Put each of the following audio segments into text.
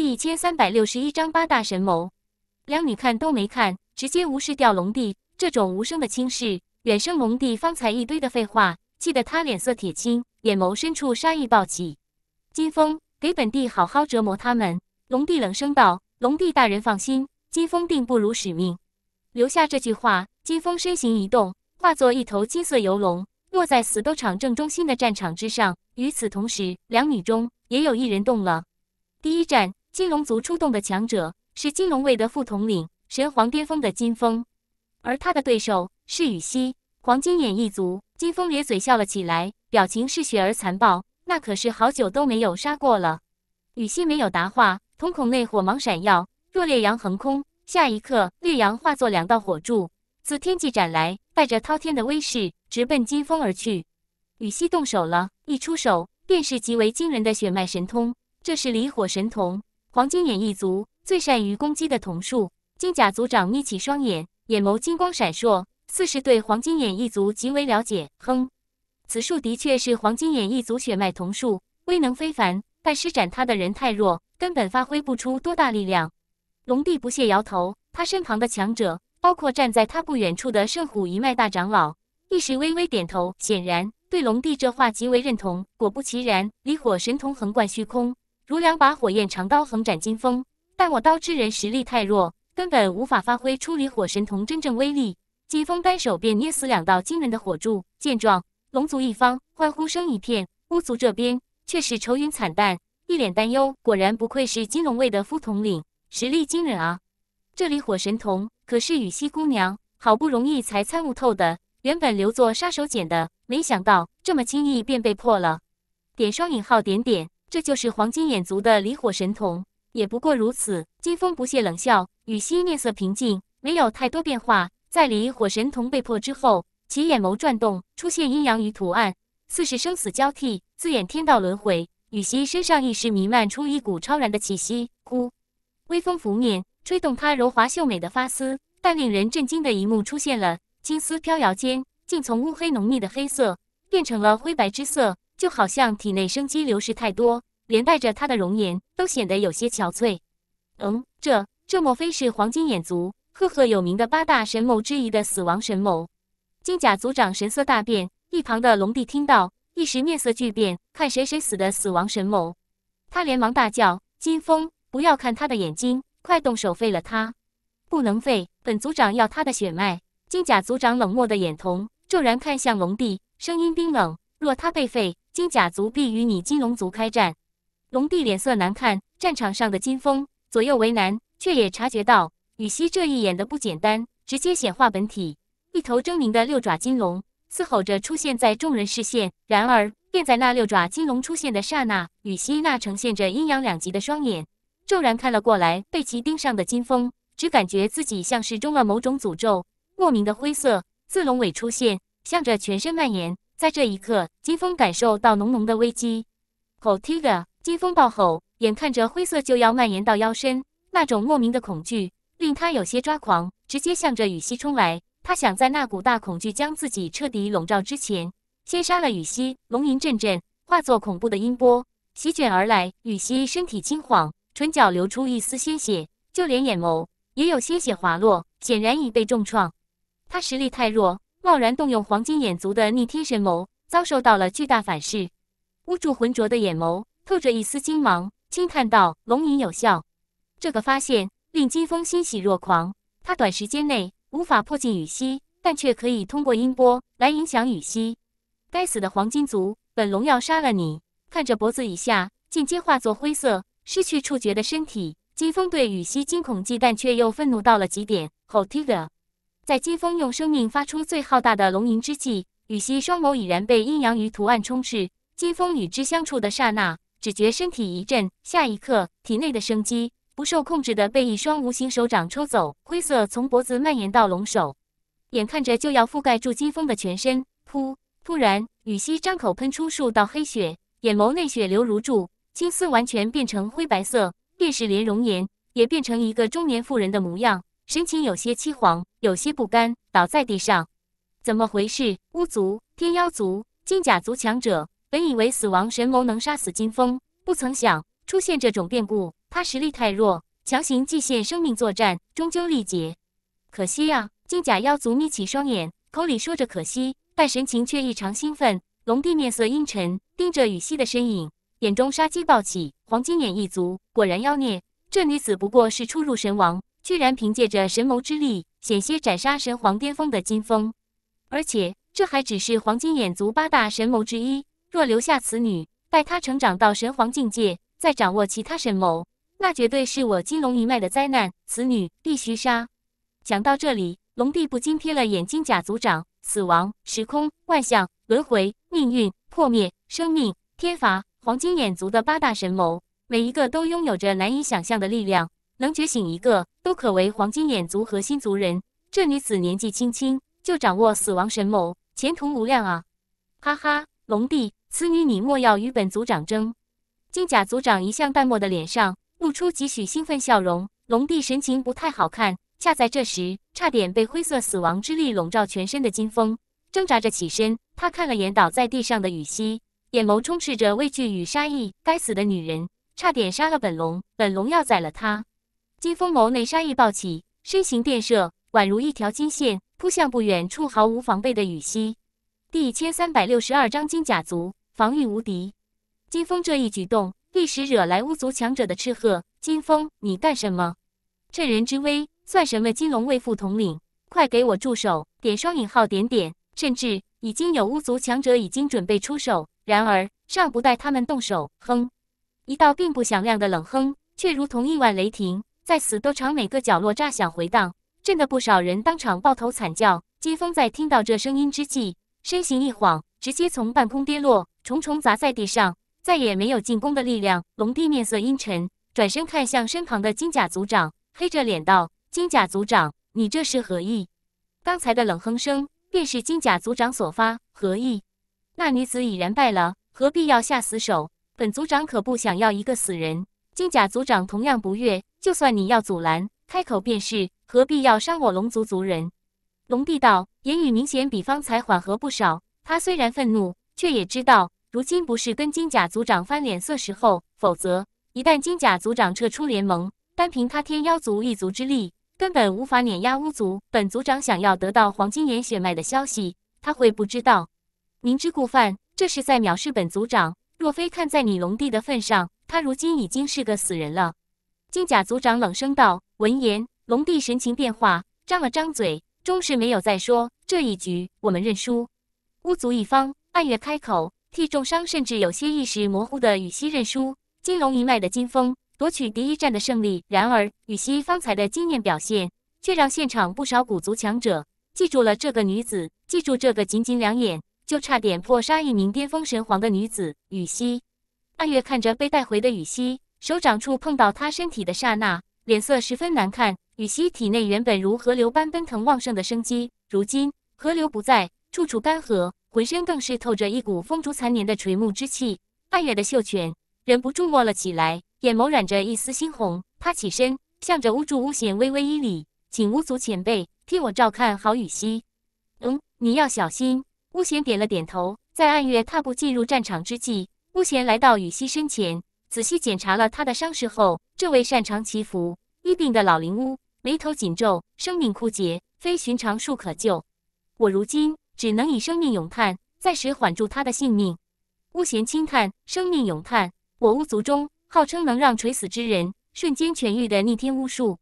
第一千三百六十一章八大神眸，两女看都没看，直接无视掉龙帝这种无声的轻视。远生龙帝方才一堆的废话，气得他脸色铁青，眼眸深处杀意暴起。金风，给本帝好好折磨他们！龙帝冷声道。龙帝大人放心，金风定不辱使命。留下这句话，金风身形一动，化作一头金色游龙，落在死斗场正中心的战场之上。与此同时，两女中也有一人动了。第一战。金龙族出动的强者是金龙卫的副统领，神皇巅峰的金风，而他的对手是羽西，黄金眼一族。金风咧嘴笑了起来，表情嗜血而残暴，那可是好久都没有杀过了。羽西没有答话，瞳孔内火芒闪耀，若烈阳横空。下一刻，烈阳化作两道火柱，自天际斩来，带着滔天的威势，直奔金风而去。羽西动手了，一出手便是极为惊人的血脉神通，这是离火神瞳。黄金眼一族最善于攻击的瞳术，金甲族长眯起双眼，眼眸金光闪烁，似是对黄金眼一族极为了解。哼，此术的确是黄金眼一族血脉瞳术，威能非凡，但施展它的人太弱，根本发挥不出多大力量。龙帝不屑摇头，他身旁的强者，包括站在他不远处的圣虎一脉大长老，一时微微点头，显然对龙帝这话极为认同。果不其然，离火神瞳横贯虚空。如两把火焰长刀横斩金风，但我刀之人实力太弱，根本无法发挥出离火神童真正威力。金风单手便捏死两道惊人的火柱，见状，龙族一方欢呼声一片；巫族这边却是愁云惨淡，一脸担忧。果然不愧是金龙卫的副统领，实力惊人啊！这里火神童可是羽西姑娘好不容易才参悟透的，原本留作杀手锏的，没想到这么轻易便被破了。点双引号点点。这就是黄金眼族的离火神童，也不过如此。金风不屑冷笑，羽西面色平静，没有太多变化。在离火神童被破之后，其眼眸转动，出现阴阳鱼图案，似是生死交替，自演天道轮回。羽西身上一时弥漫出一股超然的气息。呼，微风拂面，吹动她柔滑秀美的发丝，但令人震惊的一幕出现了：金丝飘摇间，竟从乌黑浓密的黑色变成了灰白之色。就好像体内生机流失太多，连带着他的容颜都显得有些憔悴。嗯，这这莫非是黄金眼族赫赫有名的八大神眸之一的死亡神眸？金甲族长神色大变，一旁的龙帝听到，一时面色巨变，看谁谁死的死亡神眸！他连忙大叫：“金风，不要看他的眼睛，快动手废了他！不能废，本族长要他的血脉。”金甲族长冷漠的眼瞳骤然看向龙帝，声音冰冷：“若他被废。”金甲族必与你金龙族开战，龙帝脸色难看，战场上的金风左右为难，却也察觉到羽西这一眼的不简单，直接显化本体，一头狰狞的六爪金龙嘶吼着出现在众人视线。然而，便在那六爪金龙出现的刹那，羽西那呈现着阴阳两极的双眼骤然看了过来，被其盯上的金风只感觉自己像是中了某种诅咒，莫名的灰色自龙尾出现，向着全身蔓延。在这一刻，金风感受到浓浓的危机，吼！金风暴吼，眼看着灰色就要蔓延到腰身，那种莫名的恐惧令他有些抓狂，直接向着羽西冲来。他想在那股大恐惧将自己彻底笼罩之前，先杀了羽西。龙吟阵阵，化作恐怖的音波席卷而来。羽西身体轻晃，唇角流出一丝鲜血，就连眼眸也有鲜血滑落，显然已被重创。他实力太弱。贸然动用黄金眼族的逆天神眸，遭受到了巨大反噬。乌柱浑浊的眼眸透着一丝金芒，轻叹道：“龙吟有效。”这个发现令金风欣喜若狂。他短时间内无法破进羽西，但却可以通过音波来影响羽西。该死的黄金族，本龙要杀了你！看着脖子以下尽皆化作灰色、失去触觉的身体，金风对羽西惊恐忌惮，却又愤怒到了极点。吼！在金风用生命发出最浩大的龙吟之际，羽西双眸已然被阴阳鱼图案充斥。金风与之相触的刹那，只觉身体一震，下一刻体内的生机不受控制的被一双无形手掌抽走，灰色从脖子蔓延到龙首，眼看着就要覆盖住金风的全身。噗！突然，羽西张口喷出数道黑血，眼眸内血流如注，青丝完全变成灰白色，便是连容颜也变成一个中年妇人的模样。神情有些凄惶，有些不甘，倒在地上。怎么回事？巫族、天妖族、金甲族强者本以为死亡神眸能杀死金风，不曾想出现这种变故。他实力太弱，强行祭献生命作战，终究力竭。可惜啊！金甲妖族眯起双眼，口里说着可惜，但神情却异常兴奋。龙帝面色阴沉，盯着羽西的身影，眼中杀机暴起。黄金眼一族果然妖孽，这女子不过是初入神王。居然凭借着神谋之力，险些斩杀神皇巅峰的金风，而且这还只是黄金眼族八大神谋之一。若留下此女，待她成长到神皇境界，再掌握其他神谋，那绝对是我金龙一脉的灾难。此女必须杀。讲到这里，龙帝不禁瞥了眼金甲族长：死亡、时空、万象、轮回、命运、破灭、生命、天罚。黄金眼族的八大神谋，每一个都拥有着难以想象的力量。能觉醒一个，都可为黄金眼族核心族人。这女子年纪轻轻就掌握死亡神眸，前途无量啊！哈哈，龙帝，此女你莫要与本族长争。金甲族长一向淡漠的脸上露出几许兴奋笑容。龙帝神情不太好看。恰在这时，差点被灰色死亡之力笼罩全身的金风挣扎着起身，他看了眼倒在地上的雨熙，眼眸充斥着畏惧与杀意。该死的女人，差点杀了本龙，本龙要宰了她！金风眸内杀意暴起，身形电射，宛如一条金线，扑向不远处毫无防备的雨西。第一千三百六十二章金甲族防御无敌。金风这一举动，立时惹来巫族强者的斥喝：“金风，你干什么？趁人之危，算什么金龙卫副统领？快给我住手！”点双引号点点，甚至已经有巫族强者已经准备出手。然而，尚不待他们动手，哼，一道并不响亮的冷哼，却如同亿万雷霆。在此斗场每个角落炸响回荡，震得不少人当场抱头惨叫。金风在听到这声音之际，身形一晃，直接从半空跌落，重重砸在地上，再也没有进攻的力量。龙帝面色阴沉，转身看向身旁的金甲族长，黑着脸道：“金甲族长，你这是何意？刚才的冷哼声便是金甲族长所发，何意？那女子已然败了，何必要下死手？本族长可不想要一个死人。”金甲族长同样不悦。就算你要阻拦，开口便是，何必要伤我龙族族人？龙帝道，言语明显比方才缓和不少。他虽然愤怒，却也知道如今不是跟金甲族长翻脸色时候。否则，一旦金甲族长撤出联盟，单凭他天妖族一族之力，根本无法碾压巫族。本族长想要得到黄金眼血脉的消息，他会不知道？明知故犯，这是在藐视本族长。若非看在你龙帝的份上，他如今已经是个死人了。金甲族长冷声道。闻言，龙帝神情变化，张了张嘴，终是没有再说。这一局，我们认输。巫族一方，暗月开口，替重伤甚至有些意识模糊的羽西认输。金龙一脉的金风夺取第一战的胜利。然而，羽西方才的惊艳表现，却让现场不少古族强者记住了这个女子，记住这个仅仅两眼就差点破杀一名巅峰神皇的女子羽西。暗月看着被带回的羽西。手掌触碰到他身体的刹那，脸色十分难看。羽西体内原本如河流般奔腾旺盛的生机，如今河流不在，处处干涸，浑身更是透着一股风烛残年的垂暮之气。暗月的秀全忍不住握了起来，眼眸染着一丝猩红。他起身，向着巫祝巫贤微微一礼，请巫族前辈替我照看好羽西。嗯，你要小心。巫贤点了点头，在暗月踏步进入战场之际，巫贤来到羽西身前。仔细检查了他的伤势后，这位擅长祈福御病的老灵巫眉头紧皱，生命枯竭，非寻常术可救。我如今只能以生命咏叹，暂时缓住他的性命。巫贤轻叹，生命咏叹，我巫族中号称能让垂死之人瞬间痊愈的逆天巫术。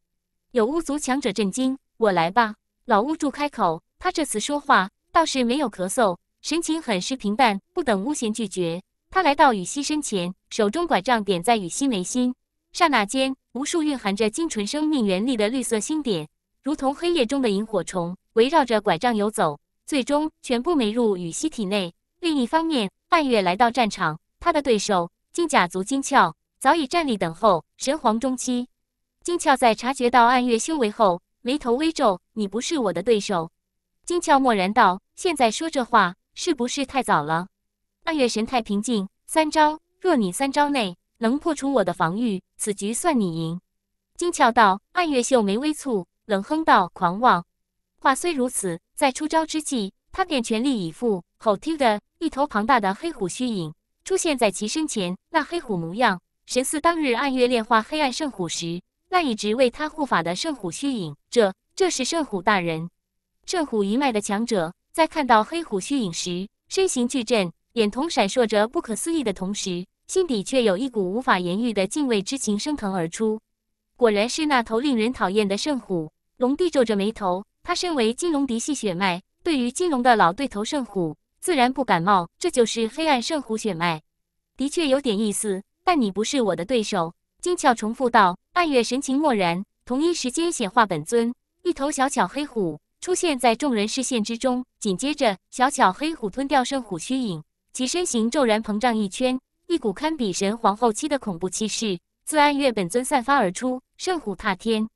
有巫族强者震惊，我来吧。老巫祝开口，他这次说话倒是没有咳嗽，神情很是平淡，不等巫贤拒绝。他来到羽西身前，手中拐杖点在羽西眉心，刹那间，无数蕴含着精纯生命原力的绿色星点，如同黑夜中的萤火虫，围绕着拐杖游走，最终全部没入羽西体内。另一方面，半月来到战场，他的对手金甲族金翘早已站立等候。神皇中期，金翘在察觉到暗月修为后，眉头微皱：“你不是我的对手。”金翘默然道：“现在说这话，是不是太早了？”暗月神态平静，三招，若你三招内能破除我的防御，此局算你赢。金俏道，暗月秀眉微蹙，冷哼道：“狂妄。”话虽如此，在出招之际，他便全力以赴，吼听的一头庞大的黑虎虚影出现在其身前。那黑虎模样，神似当日暗月炼化黑暗圣虎时，那一直为他护法的圣虎虚影。这，这是圣虎大人，圣虎一脉的强者，在看到黑虎虚影时，身形巨震。眼瞳闪烁着不可思议的同时，心底却有一股无法言喻的敬畏之情升腾而出。果然是那头令人讨厌的圣虎龙帝皱着眉头。他身为金龙嫡系血脉，对于金龙的老对头圣虎自然不感冒。这就是黑暗圣虎血脉，的确有点意思。但你不是我的对手。”金翘重复道。暗月神情漠然，同一时间显化本尊，一头小巧黑虎出现在众人视线之中。紧接着，小巧黑虎吞掉圣虎虚影。其身形骤然膨胀一圈，一股堪比神皇后期的恐怖气势自暗月本尊散发而出。圣虎踏天，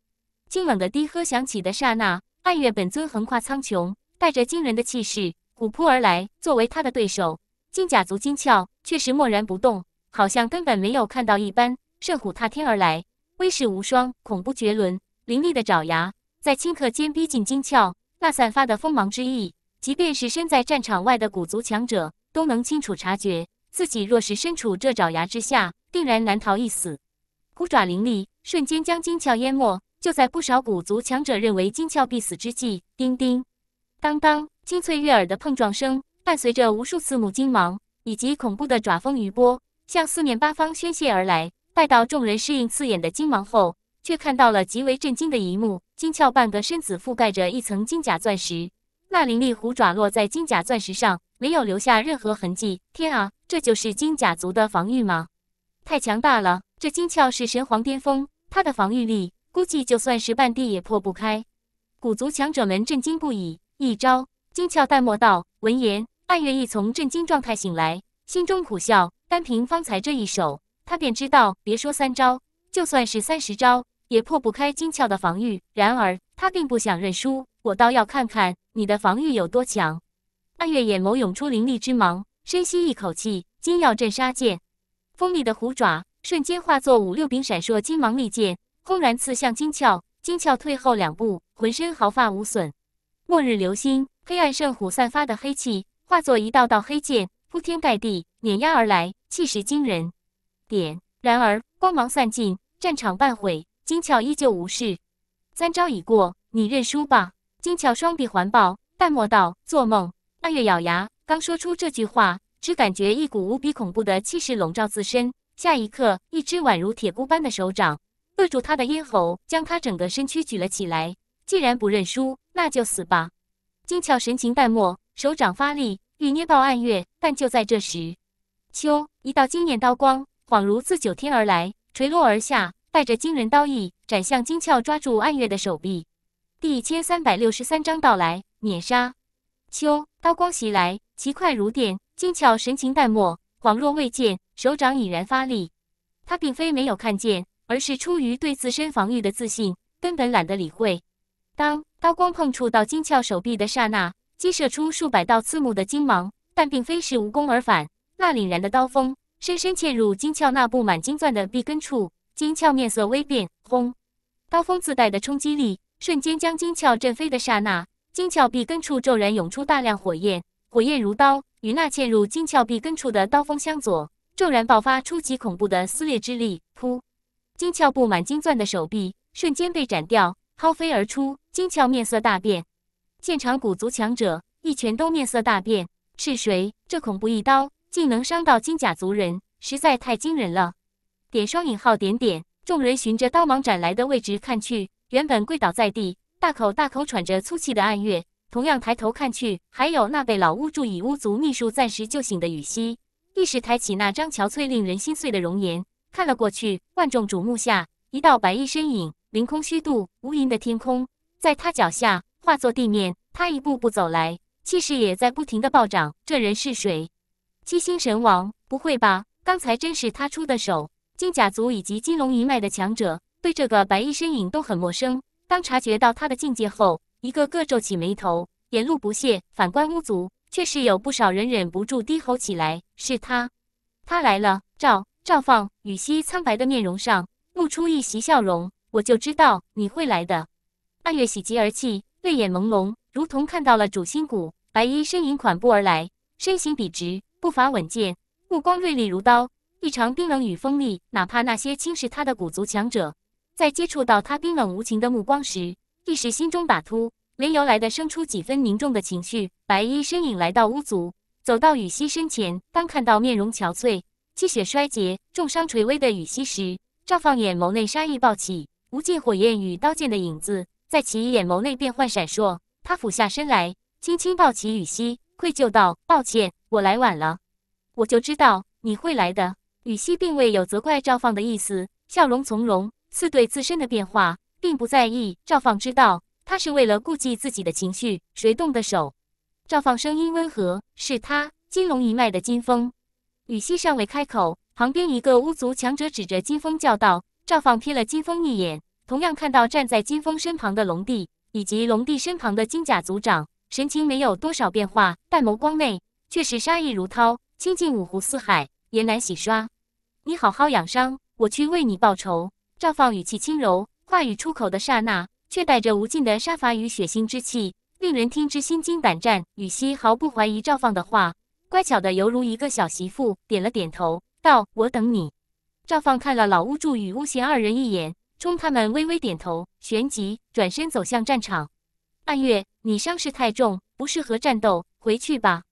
清冷的低喝响起的刹那，暗月本尊横跨苍穹，带着惊人的气势虎扑而来。作为他的对手，金甲族金鞘却是默然不动，好像根本没有看到一般。圣虎踏天而来，威势无双，恐怖绝伦。凌厉的爪牙在顷刻间逼近金鞘，那散发的锋芒之意，即便是身在战场外的古族强者。都能清楚察觉，自己若是身处这爪牙之下，定然难逃一死。虎爪凌厉，瞬间将金鞘淹没。就在不少古族强者认为金鞘必死之际，叮叮当当，清脆悦耳的碰撞声伴随着无数刺目金芒以及恐怖的爪风余波，向四面八方宣泄而来。待到众人适应刺眼的金芒后，却看到了极为震惊的一幕：金鞘半个身子覆盖着一层金甲钻石。那灵力虎爪落在金甲钻石上，没有留下任何痕迹。天啊，这就是金甲族的防御吗？太强大了！这金鞘是神皇巅峰，他的防御力估计就算是半地也破不开。古族强者们震惊不已。一招金鞘淡漠道。闻言，暗月一从震惊状态醒来，心中苦笑。单凭方才这一手，他便知道，别说三招，就算是三十招，也破不开金鞘的防御。然而，他并不想认输，我倒要看看。你的防御有多强？暗月眼眸涌出凌厉之芒，深吸一口气，金耀镇杀剑锋利的虎爪瞬间化作五六柄闪烁金芒利剑，轰然刺向金鞘。金鞘退后两步，浑身毫发无损。末日流星，黑暗圣虎散发的黑气化作一道道黑剑，铺天盖地碾压而来，气势惊人。点然而光芒散尽，战场半毁，金翘依旧无事。三招已过，你认输吧。精巧双臂环抱，淡漠道：“做梦！”暗月咬牙，刚说出这句话，只感觉一股无比恐怖的气势笼罩自身。下一刻，一只宛如铁箍般的手掌扼住他的咽喉，将他整个身躯举了起来。既然不认输，那就死吧！精巧神情淡漠，手掌发力，欲捏爆暗月。但就在这时，秋一道金焰刀光恍如自九天而来，垂落而下，带着惊人刀意，斩向精巧抓住暗月的手臂。第一千三百六十三章到来，碾杀。秋刀光袭来，其快如电。金俏神情淡漠，恍若未见。手掌已然发力。他并非没有看见，而是出于对自身防御的自信，根本懒得理会。当刀光碰触到金俏手臂的刹那，激射出数百道刺目的金芒。但并非是无功而返，那凛然的刀锋深深嵌入金俏那布满金钻的臂根处。金俏面色微变。轰！刀锋自带的冲击力。瞬间将金鞘震飞的刹那，金鞘壁根处骤然涌出大量火焰，火焰如刀，与那嵌入金鞘壁根处的刀锋相左，骤然爆发出极恐怖的撕裂之力。噗！金鞘布满金钻的手臂瞬间被斩掉，抛飞而出。金鞘面色大变，现场古族强者一拳都面色大变。是谁？这恐怖一刀竟能伤到金甲族人，实在太惊人了！点双引号点点，众人循着刀芒斩来的位置看去。原本跪倒在地，大口大口喘着粗气的暗月，同样抬头看去，还有那被老巫祝以巫族秘术暂时救醒的羽西，一时抬起那张憔悴令人心碎的容颜，看了过去。万众瞩目下，一道白衣身影凌空虚度，无垠的天空在他脚下化作地面，他一步步走来，气势也在不停的暴涨。这人是谁？七星神王？不会吧？刚才真是他出的手？金甲族以及金龙一脉的强者？对这个白衣身影都很陌生。当察觉到他的境界后，一个个皱起眉头，眼露不屑。反观巫族，却是有不少人忍不住低吼起来：“是他，他来了！”赵赵放羽西苍白的面容上露出一袭笑容：“我就知道你会来的。”暗月喜极而泣，泪眼朦胧，如同看到了主心骨。白衣身影缓步而来，身形笔直，步伐稳健，目光锐利如刀，异常冰冷与锋利。哪怕那些侵蚀他的古族强者。在接触到他冰冷无情的目光时，一时心中打突，没由来的生出几分凝重的情绪。白衣身影来到巫族，走到羽熙身前，当看到面容憔悴、气血衰竭、重伤垂危的羽熙时，赵放眼眸内杀意暴起，无尽火焰与刀剑的影子在其眼眸内变幻闪烁。他俯下身来，轻轻抱起羽熙，愧疚道：“抱歉，我来晚了。”我就知道你会来的。羽熙并未有责怪赵放的意思，笑容从容。四对自身的变化并不在意。赵放知道，他是为了顾忌自己的情绪。谁动的手？赵放声音温和：“是他，金龙一脉的金风。”羽西尚未开口，旁边一个巫族强者指着金风叫道：“赵放瞥了金风一眼，同样看到站在金风身旁的龙帝，以及龙帝身旁的金甲族长，神情没有多少变化，但眸光内却是杀意如涛，倾尽五湖四海也难洗刷。你好好养伤，我去为你报仇。”赵放语气轻柔，话语出口的刹那，却带着无尽的杀伐与血腥之气，令人听之心惊胆战。羽西毫不怀疑赵放的话，乖巧的犹如一个小媳妇，点了点头，道：“我等你。”赵放看了老巫祝与巫贤二人一眼，冲他们微微点头，旋即转身走向战场。暗月，你伤势太重，不适合战斗，回去吧。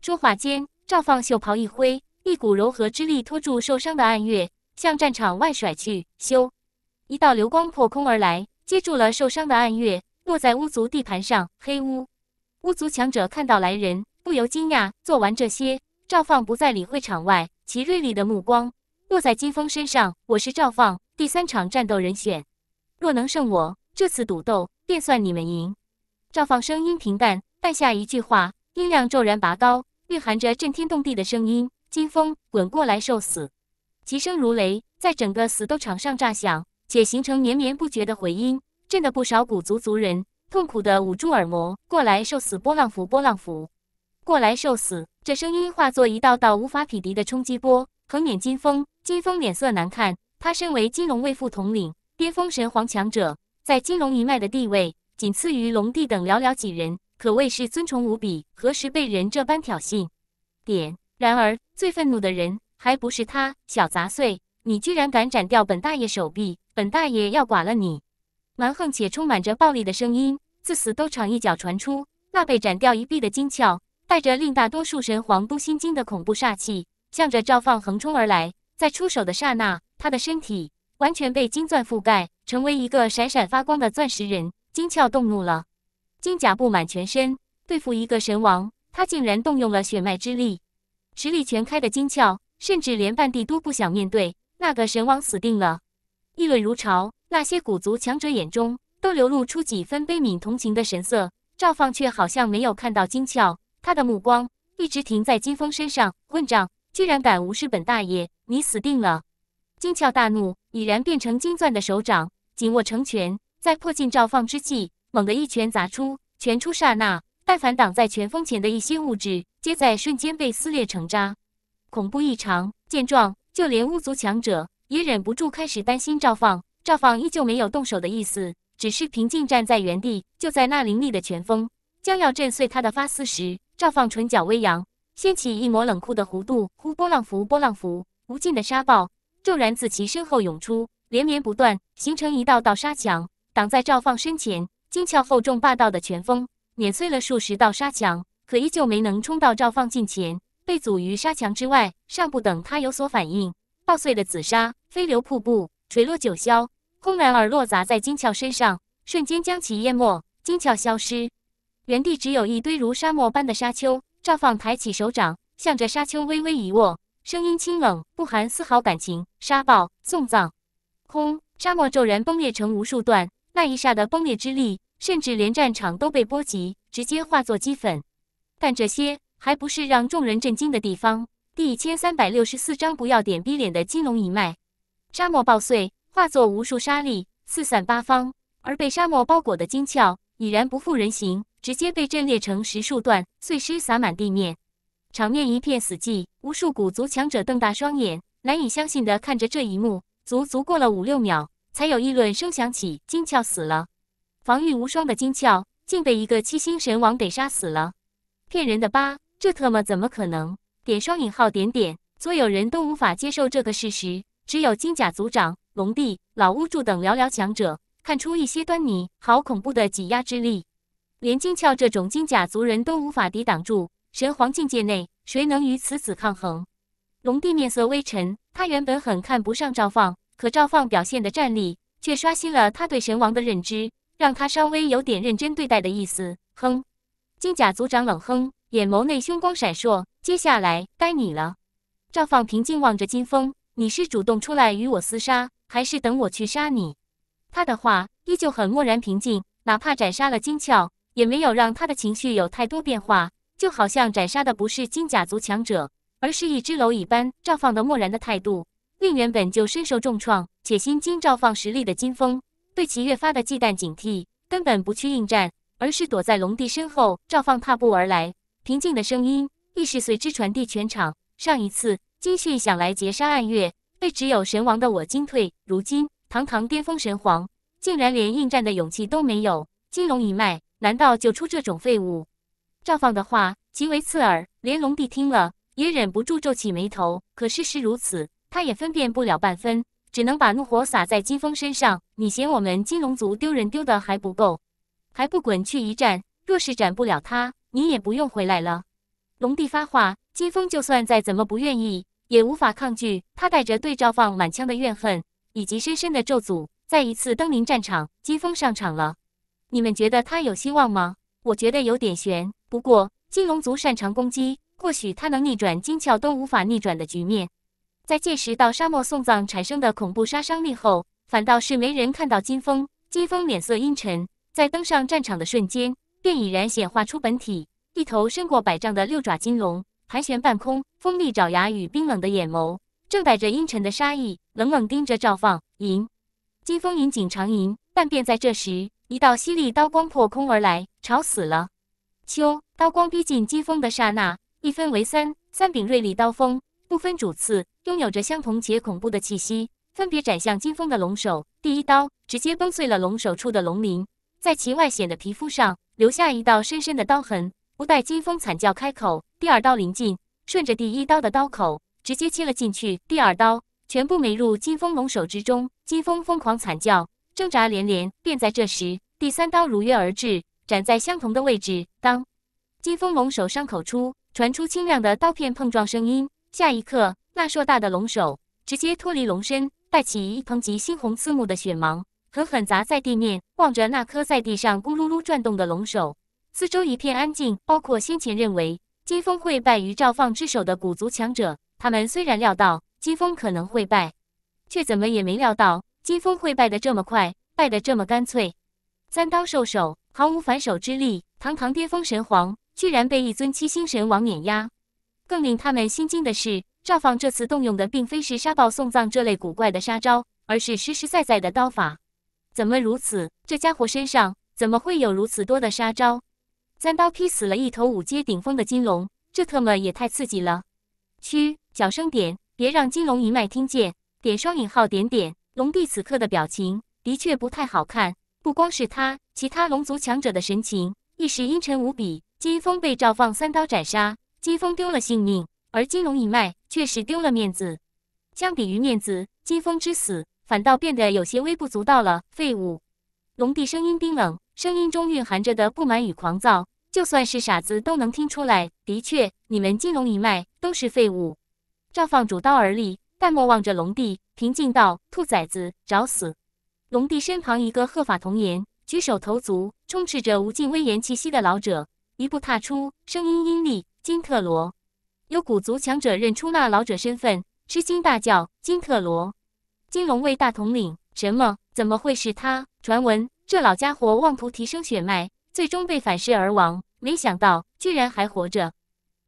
说话间，赵放袖袍一挥，一股柔和之力托住受伤的暗月。向战场外甩去，咻！一道流光破空而来，接住了受伤的暗月，落在巫族地盘上。黑巫，巫族强者看到来人，不由惊讶。做完这些，赵放不再理会场外，其锐利的目光落在金风身上。我是赵放，第三场战斗人选，若能胜我，这次赌斗便算你们赢。赵放声音平淡，但下一句话音量骤然拔高，蕴含着震天动地的声音：“金风，滚过来受死！”其声如雷，在整个死斗场上炸响，且形成绵绵不绝的回音，震得不少古族族人痛苦的捂住耳膜。过来受死！波浪符，波浪符！过来受死！这声音化作一道道无法匹敌的冲击波，横撵金风。金风脸色难看，他身为金龙卫副统领，巅峰神皇强者，在金龙一脉的地位仅次于龙帝等寥寥几人，可谓是尊崇无比。何时被人这般挑衅？点。然而，最愤怒的人。还不是他小杂碎！你居然敢斩掉本大爷手臂！本大爷要剐了你！蛮横且充满着暴力的声音自死都场一角传出。那被斩掉一臂的金俏，带着令大多数神皇都心惊的恐怖煞气，向着赵放横冲而来。在出手的刹那，他的身体完全被金钻覆盖，成为一个闪闪发光的钻石人。金俏动怒了，金甲布满全身。对付一个神王，他竟然动用了血脉之力，实力全开的金俏。甚至连半帝都不想面对那个神王死定了，议论如潮。那些古族强者眼中都流露出几分悲悯同情的神色。赵放却好像没有看到金翘，他的目光一直停在金风身上。混账，居然敢无视本大爷，你死定了！金翘大怒，已然变成金钻的手掌紧握成拳，在迫近赵放之际，猛地一拳砸出。拳出刹那，但凡挡在拳锋前的一些物质，皆在瞬间被撕裂成渣。恐怖异常，见状，就连巫族强者也忍不住开始担心赵放。赵放依旧没有动手的意思，只是平静站在原地。就在那凌厉的拳风将要震碎他的发丝时，赵放唇角微扬，掀起一抹冷酷的弧度。呼，波浪符，波浪符，无尽的沙暴骤然自其身后涌出，连绵不断，形成一道道沙墙挡在赵放身前。精巧厚重、霸道的拳风碾碎了数十道沙墙，可依旧没能冲到赵放近前。被阻于沙墙之外，尚不等他有所反应，爆碎的紫砂飞流瀑布垂落九霄，轰然而落，砸在金翘身上，瞬间将其淹没，金翘消失，原地只有一堆如沙漠般的沙丘。赵放抬起手掌，向着沙丘微微一握，声音清冷，不含丝毫感情。沙暴送葬，空沙漠骤然崩裂成无数段，那一霎的崩裂之力，甚至连战场都被波及，直接化作齑粉。但这些。还不是让众人震惊的地方，第一千三百六十四章不要点逼脸的金龙一脉，沙漠爆碎，化作无数沙粒四散八方，而被沙漠包裹的金鞘已然不复人形，直接被震裂成十数段，碎尸洒满地面，场面一片死寂。无数古族强者瞪大双眼，难以相信地看着这一幕，足足过了五六秒，才有议论声响起：“金鞘死了，防御无双的金鞘，竟被一个七星神王给杀死了，骗人的吧？”这特么怎么可能？点双引号点点，所有人都无法接受这个事实。只有金甲族长龙帝、老巫祝等寥寥强者看出一些端倪。好恐怖的挤压之力，连金翘这种金甲族人都无法抵挡住。神皇境界内，谁能与此子抗衡？龙帝面色微沉，他原本很看不上赵放，可赵放表现的战力却刷新了他对神王的认知，让他稍微有点认真对待的意思。哼！金甲族长冷哼。眼眸内凶光闪烁，接下来该你了。赵放平静望着金风，你是主动出来与我厮杀，还是等我去杀你？他的话依旧很漠然平静，哪怕斩杀了金俏，也没有让他的情绪有太多变化，就好像斩杀的不是金甲族强者，而是一只蝼蚁般。赵放的漠然的态度，令原本就身受重创且心惊赵放实力的金风，对其越发的忌惮警惕，根本不去应战，而是躲在龙帝身后。赵放踏步而来。平静的声音亦是随之传递全场。上一次金旭想来截杀暗月，被只有神王的我惊退。如今堂堂巅峰神皇，竟然连应战的勇气都没有。金龙一脉难道就出这种废物？赵放的话极为刺耳，连龙帝听了也忍不住皱起眉头。可事实如此，他也分辨不了半分，只能把怒火撒在金风身上。你嫌我们金龙族丢人丢的还不够，还不滚去一战？若是斩不了他。你也不用回来了。龙帝发话，金风就算再怎么不愿意，也无法抗拒。他带着对赵放满腔的怨恨以及深深的咒诅，再一次登临战场。金风上场了，你们觉得他有希望吗？我觉得有点悬。不过金龙族擅长攻击，或许他能逆转金巧都无法逆转的局面。在届时到沙漠送葬产生的恐怖杀伤力后，反倒是没人看到金风。金风脸色阴沉，在登上战场的瞬间。便已然显化出本体，一头身过百丈的六爪金龙盘旋半空，锋利爪牙与冰冷的眼眸正带着阴沉的杀意，冷冷盯着赵放。银金风银颈长吟，但便在这时，一道犀利刀光破空而来，吵死了！秋刀光逼近金风的刹那，一分为三，三柄锐利刀锋不分主次，拥有着相同且恐怖的气息，分别斩向金风的龙首。第一刀直接崩碎了龙首处的龙鳞，在其外显的皮肤上。留下一道深深的刀痕，不待金风惨叫开口，第二刀临近，顺着第一刀的刀口直接切了进去。第二刀全部没入金风龙首之中，金风疯狂惨叫，挣扎连连。便在这时，第三刀如约而至，斩在相同的位置。当金风龙首伤口处传出清亮的刀片碰撞声音，下一刻，那硕大的龙首直接脱离龙身，带起一捧及猩红刺目的血芒。狠狠砸在地面，望着那颗在地上咕噜噜转动的龙首，四周一片安静。包括先前认为金风会败于赵放之手的古族强者，他们虽然料到金风可能会败，却怎么也没料到金风会败得这么快，败得这么干脆。三刀兽首毫无反手之力，堂堂巅峰神皇，居然被一尊七星神王碾压。更令他们心惊的是，赵放这次动用的并非是沙暴送葬这类古怪的杀招，而是实实在在的刀法。怎么如此？这家伙身上怎么会有如此多的杀招？三刀劈死了一头五阶顶峰的金龙，这特么也太刺激了！嘘，小声点，别让金龙一脉听见。点双引号点点。龙帝此刻的表情的确不太好看，不光是他，其他龙族强者的神情一时阴沉无比。金风被赵放三刀斩杀，金风丢了性命，而金龙一脉确实丢了面子。相比于面子，金风之死。反倒变得有些微不足道了。废物，龙帝声音冰冷，声音中蕴含着的不满与狂躁，就算是傻子都能听出来。的确，你们金龙一脉都是废物。赵放主刀而立，淡漠望着龙帝，平静道：“兔崽子，找死！”龙帝身旁一个鹤发童颜、举手投足充斥着无尽威严气息的老者，一步踏出，声音阴厉：“金特罗！”有古族强者认出那老者身份，吃惊大叫：“金特罗！”金龙卫大统领？什么？怎么会是他？传闻这老家伙妄图提升血脉，最终被反噬而亡。没想到居然还活着！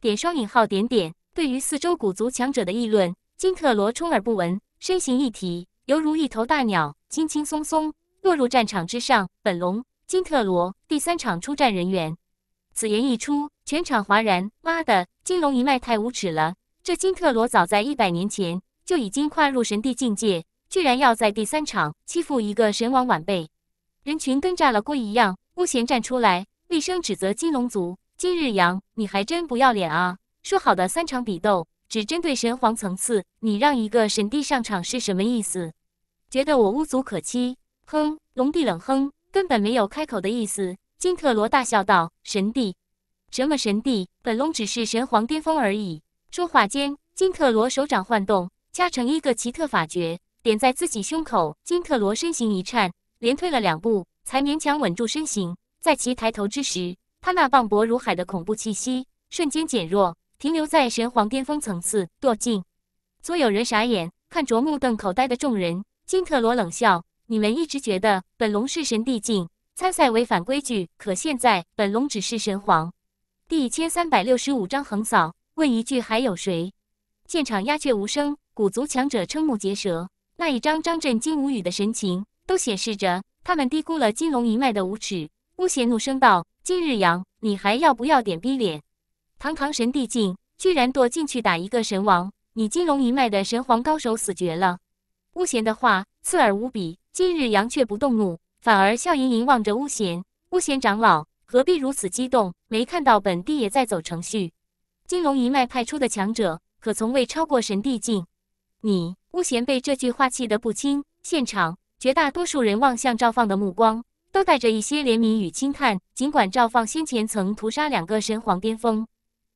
点双引号点点。对于四周古族强者的议论，金特罗充耳不闻，身形一提，犹如一头大鸟，轻轻松松落入战场之上。本龙金特罗第三场出战人员。此言一出，全场哗然！妈的，金龙一脉太无耻了！这金特罗早在一百年前就已经跨入神帝境界。居然要在第三场欺负一个神王晚辈，人群跟炸了锅一样。巫贤站出来，厉声指责金龙族：“金日阳，你还真不要脸啊！说好的三场比斗，只针对神皇层次，你让一个神帝上场是什么意思？觉得我巫族可欺？”哼，龙帝冷哼，根本没有开口的意思。金特罗大笑道：“神帝？什么神帝？本龙只是神皇巅峰而已。”说话间，金特罗手掌晃动，掐成一个奇特法诀。点在自己胸口，金特罗身形一颤，连退了两步，才勉强稳住身形。在其抬头之时，他那磅礴如海的恐怖气息瞬间减弱，停留在神皇巅峰层次。堕境，所有人傻眼，看着目瞪口呆的众人，金特罗冷笑：“你们一直觉得本龙是神帝境参赛违反规矩，可现在本龙只是神皇。”第一千三百六十五章横扫。问一句，还有谁？现场鸦雀无声，古族强者瞠目结舌。那一张张震惊无语的神情，都显示着他们低估了金龙一脉的无耻。巫邪怒声道：“金日阳，你还要不要点逼脸？堂堂神帝境，居然躲进去打一个神王！你金龙一脉的神皇高手死绝了！”巫贤的话刺耳无比，金日阳却不动怒，反而笑盈盈望着巫贤：“巫贤长老，何必如此激动？没看到本帝也在走程序？金龙一脉派出的强者，可从未超过神帝境。”你巫贤被这句话气得不轻，现场绝大多数人望向赵放的目光都带着一些怜悯与轻叹。尽管赵放先前曾屠杀两个神皇巅峰，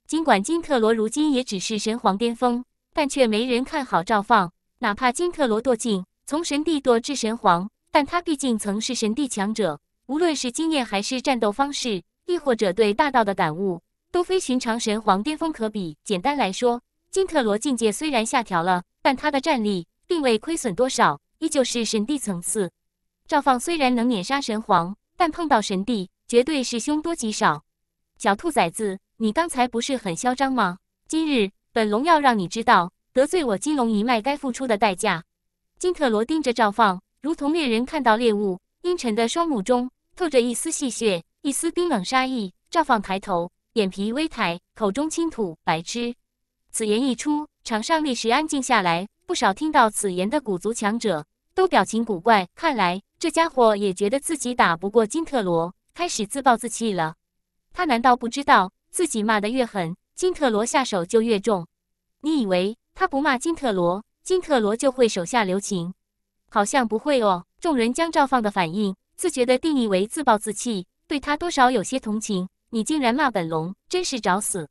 尽管金特罗如今也只是神皇巅峰，但却没人看好赵放。哪怕金特罗堕境，从神帝堕至神皇，但他毕竟曾是神帝强者，无论是经验还是战斗方式，亦或者对大道的感悟，都非寻常神皇巅峰可比。简单来说。金特罗境界虽然下调了，但他的战力并未亏损多少，依旧是神帝层次。赵放虽然能碾杀神皇，但碰到神帝，绝对是凶多吉少。小兔崽子，你刚才不是很嚣张吗？今日本龙要让你知道得罪我金龙一脉该付出的代价。金特罗盯着赵放，如同猎人看到猎物，阴沉的双目中透着一丝戏谑，一丝冰冷杀意。赵放抬头，眼皮微抬，口中轻吐白痴。”此言一出，场上立时安静下来。不少听到此言的古族强者都表情古怪。看来这家伙也觉得自己打不过金特罗，开始自暴自弃了。他难道不知道自己骂得越狠，金特罗下手就越重？你以为他不骂金特罗，金特罗就会手下留情？好像不会哦。众人将赵放的反应自觉地定义为自暴自弃，对他多少有些同情。你竟然骂本龙，真是找死！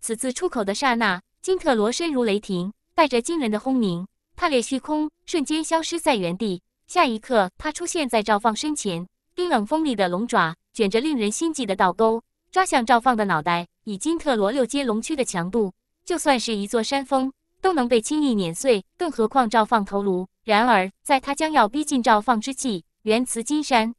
此次出口的刹那。金特罗身如雷霆，带着惊人的轰鸣，踏裂虚空，瞬间消失在原地。下一刻，他出现在赵放身前，冰冷锋利的龙爪卷着令人心悸的倒钩，抓向赵放的脑袋。以金特罗六阶龙躯的强度，就算是一座山峰都能被轻易碾碎，更何况赵放头颅？然而，在他将要逼近赵放之际，原慈金山，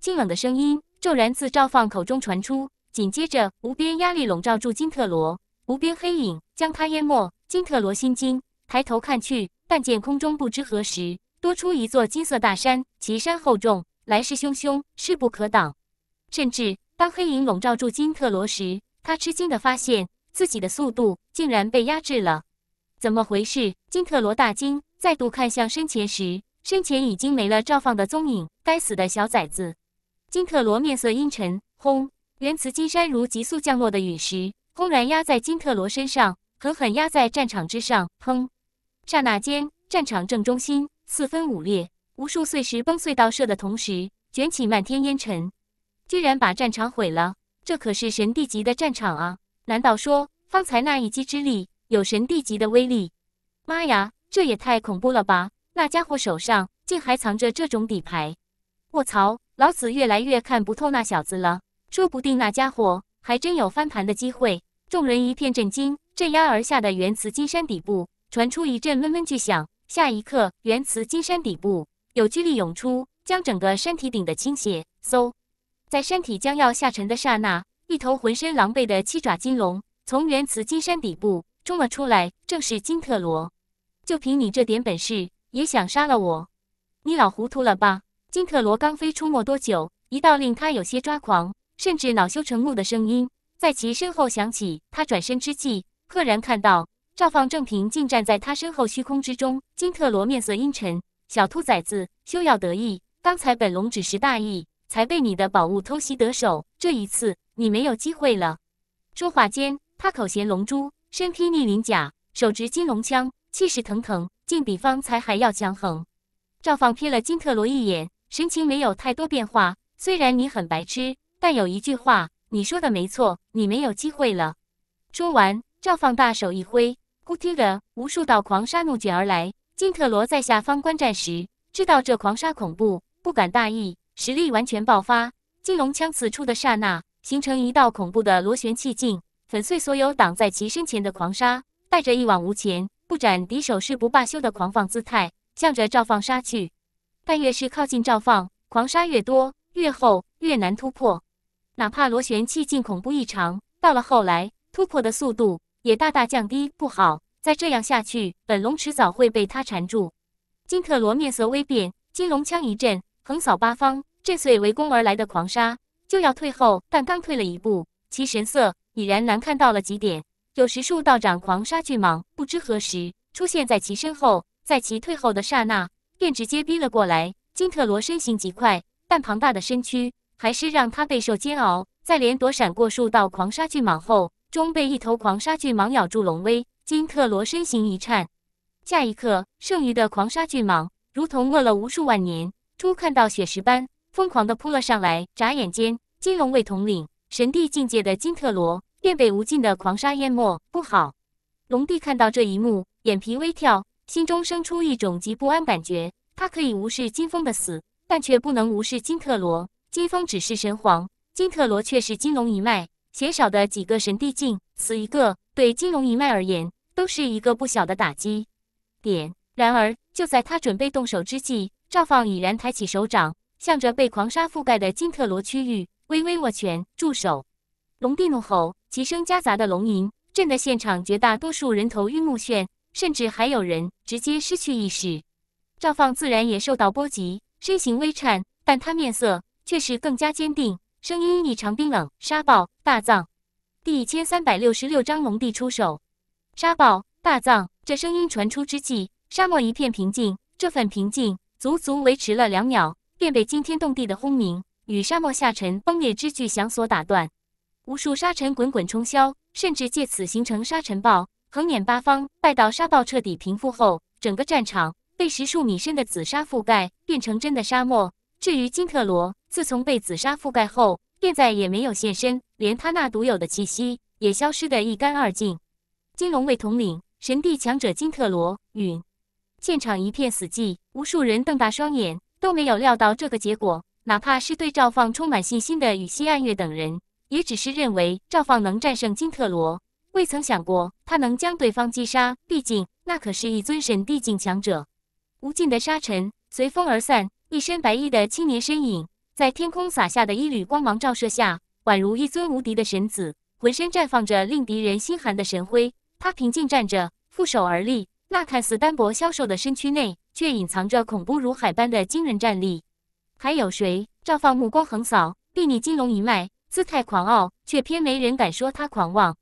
冰冷的声音骤然自赵放口中传出，紧接着，无边压力笼罩住金特罗。无边黑影将他淹没，金特罗心惊，抬头看去，但见空中不知何时多出一座金色大山，其山厚重，来势汹汹，势不可挡。甚至当黑影笼罩住金特罗时，他吃惊地发现自己的速度竟然被压制了，怎么回事？金特罗大惊，再度看向身前时，身前已经没了赵放的踪影。该死的小崽子！金特罗面色阴沉，轰，原磁金山如急速降落的陨石。轰然压在金特罗身上，狠狠压在战场之上。砰！刹那间，战场正中心四分五裂，无数碎石崩碎倒射的同时，卷起漫天烟尘，居然把战场毁了。这可是神帝级的战场啊！难道说方才那一击之力有神帝级的威力？妈呀，这也太恐怖了吧！那家伙手上竟还藏着这种底牌！卧槽，老子越来越看不透那小子了。说不定那家伙……还真有翻盘的机会！众人一片震惊，镇压而下的原磁金山底部传出一阵嗡嗡巨响。下一刻，原磁金山底部有巨力涌出，将整个山体顶的倾斜。嗖，在山体将要下沉的刹那，一头浑身狼狈的七爪金龙从原磁金山底部冲了出来，正是金特罗。就凭你这点本事，也想杀了我？你老糊涂了吧？金特罗刚飞出没多久，一道令他有些抓狂。甚至恼羞成怒的声音在其身后响起，他转身之际，赫然看到赵放正平竟站在他身后虚空之中。金特罗面色阴沉：“小兔崽子，休要得意！刚才本龙只是大意，才被你的宝物偷袭得手。这一次，你没有机会了。”说话间，他口衔龙珠，身披逆鳞甲，手执金龙枪，气势腾腾，竟比方才还要强横。赵放瞥了金特罗一眼，神情没有太多变化。虽然你很白痴。但有一句话，你说的没错，你没有机会了。说完，赵放大手一挥，呼听的无数道狂沙怒卷而来。金特罗在下方观战时，知道这狂沙恐怖，不敢大意，实力完全爆发。金龙枪刺出的刹那，形成一道恐怖的螺旋气劲，粉碎所有挡在其身前的狂沙，带着一往无前、不斩敌手、誓不罢休的狂放姿态，向着赵放杀去。但越是靠近赵放，狂沙越多、越厚、越难突破。哪怕螺旋气劲恐怖异常，到了后来突破的速度也大大降低。不好，再这样下去，本龙迟早会被他缠住。金特罗面色微变，金龙枪一震，横扫八方，震碎围攻而来的狂沙，就要退后。但刚退了一步，其神色已然难看到了极点。有时树道长狂鲨巨蟒，不知何时出现在其身后，在其退后的刹那，便直接逼了过来。金特罗身形极快，但庞大的身躯。还是让他备受煎熬。在连躲闪过数道狂鲨巨蟒后，终被一头狂鲨巨蟒咬住龙威。金特罗身形一颤，下一刻，剩余的狂鲨巨蟒如同饿了无数万年，猪看到血石般疯狂的扑了上来。眨眼间，金龙卫统领神帝境界的金特罗便被无尽的狂沙淹没。不好！龙帝看到这一幕，眼皮微跳，心中生出一种极不安感觉。他可以无视金风的死，但却不能无视金特罗。金风只是神皇，金特罗却是金龙一脉，缺少的几个神帝境，死一个，对金龙一脉而言都是一个不小的打击。点。然而就在他准备动手之际，赵放已然抬起手掌，向着被狂沙覆盖的金特罗区域微微握拳，住手！龙帝怒吼，齐声夹杂的龙吟，震得现场绝大多数人头晕目眩，甚至还有人直接失去意识。赵放自然也受到波及，身形微颤，但他面色。却是更加坚定，声音异常冰冷。沙暴大葬，第一千三百六十六章龙帝出手。沙暴大葬，这声音传出之际，沙漠一片平静，这份平静足足维持了两秒，便被惊天动地的轰鸣与沙漠下沉崩裂之巨响所打断。无数沙尘滚滚冲霄，甚至借此形成沙尘暴，横撵八方。待到沙暴彻底平复后，整个战场被十数米深的紫砂覆盖，变成真的沙漠。至于金特罗，自从被紫砂覆盖后，便再也没有现身，连他那独有的气息也消失得一干二净。金龙卫统领神帝强者金特罗陨，现场一片死寂，无数人瞪大双眼，都没有料到这个结果。哪怕是对赵放充满信心的羽西暗月等人，也只是认为赵放能战胜金特罗，未曾想过他能将对方击杀。毕竟那可是一尊神帝境强者。无尽的沙尘随风而散。一身白衣的青年身影，在天空洒下的一缕光芒照射下，宛如一尊无敌的神子，浑身绽放着令敌人心寒的神辉。他平静站着，负手而立，那看似单薄消瘦的身躯内，却隐藏着恐怖如海般的惊人战力。还有谁？赵放目光横扫，睥睨金龙一脉，姿态狂傲，却偏没人敢说他狂妄。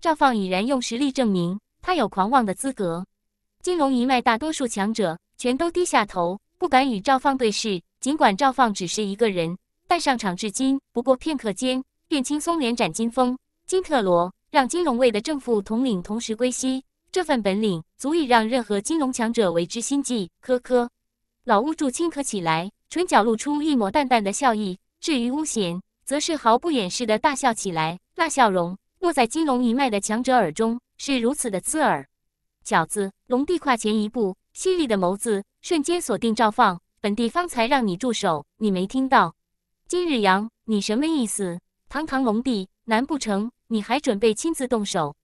赵放已然用实力证明，他有狂妄的资格。金龙一脉大多数强者全都低下头。不敢与赵放对视，尽管赵放只是一个人，但上场至今不过片刻间，便轻松连斩金风、金特罗，让金龙卫的正副统领同时归西。这份本领足以让任何金龙强者为之心悸。呵呵，老巫祝轻咳起来，唇角露出一抹淡淡的笑意。至于巫贤，则是毫不掩饰的大笑起来，那笑容落在金龙一脉的强者耳中，是如此的刺耳。小子，龙帝跨前一步，犀利的眸子。瞬间锁定赵放，本帝方才让你住手，你没听到？金日阳，你什么意思？堂堂龙帝，难不成你还准备亲自动手？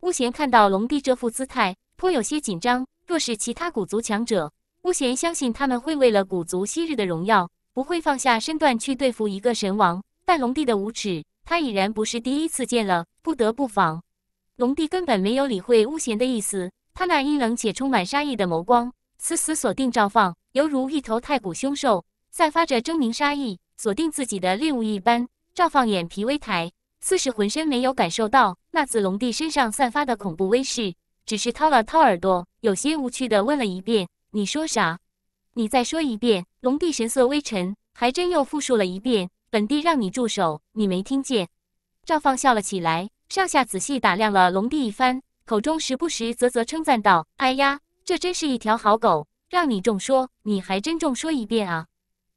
巫贤看到龙帝这副姿态，颇有些紧张。若是其他古族强者，巫贤相信他们会为了古族昔日的荣耀，不会放下身段去对付一个神王。但龙帝的无耻，他已然不是第一次见了，不得不防。龙帝根本没有理会巫贤的意思，他那阴冷且充满杀意的眸光。死死锁定赵放，犹如一头太古凶兽，散发着狰狞杀意，锁定自己的猎物一般。赵放眼皮微抬，似是浑身没有感受到那紫龙帝身上散发的恐怖威势，只是掏了掏耳朵，有些无趣的问了一遍：“你说啥？你再说一遍。”龙帝神色微沉，还真又复述了一遍：“本帝让你住手，你没听见？”赵放笑了起来，上下仔细打量了龙帝一番，口中时不时啧啧称赞道：“哎呀。”这真是一条好狗！让你重说，你还真重说一遍啊！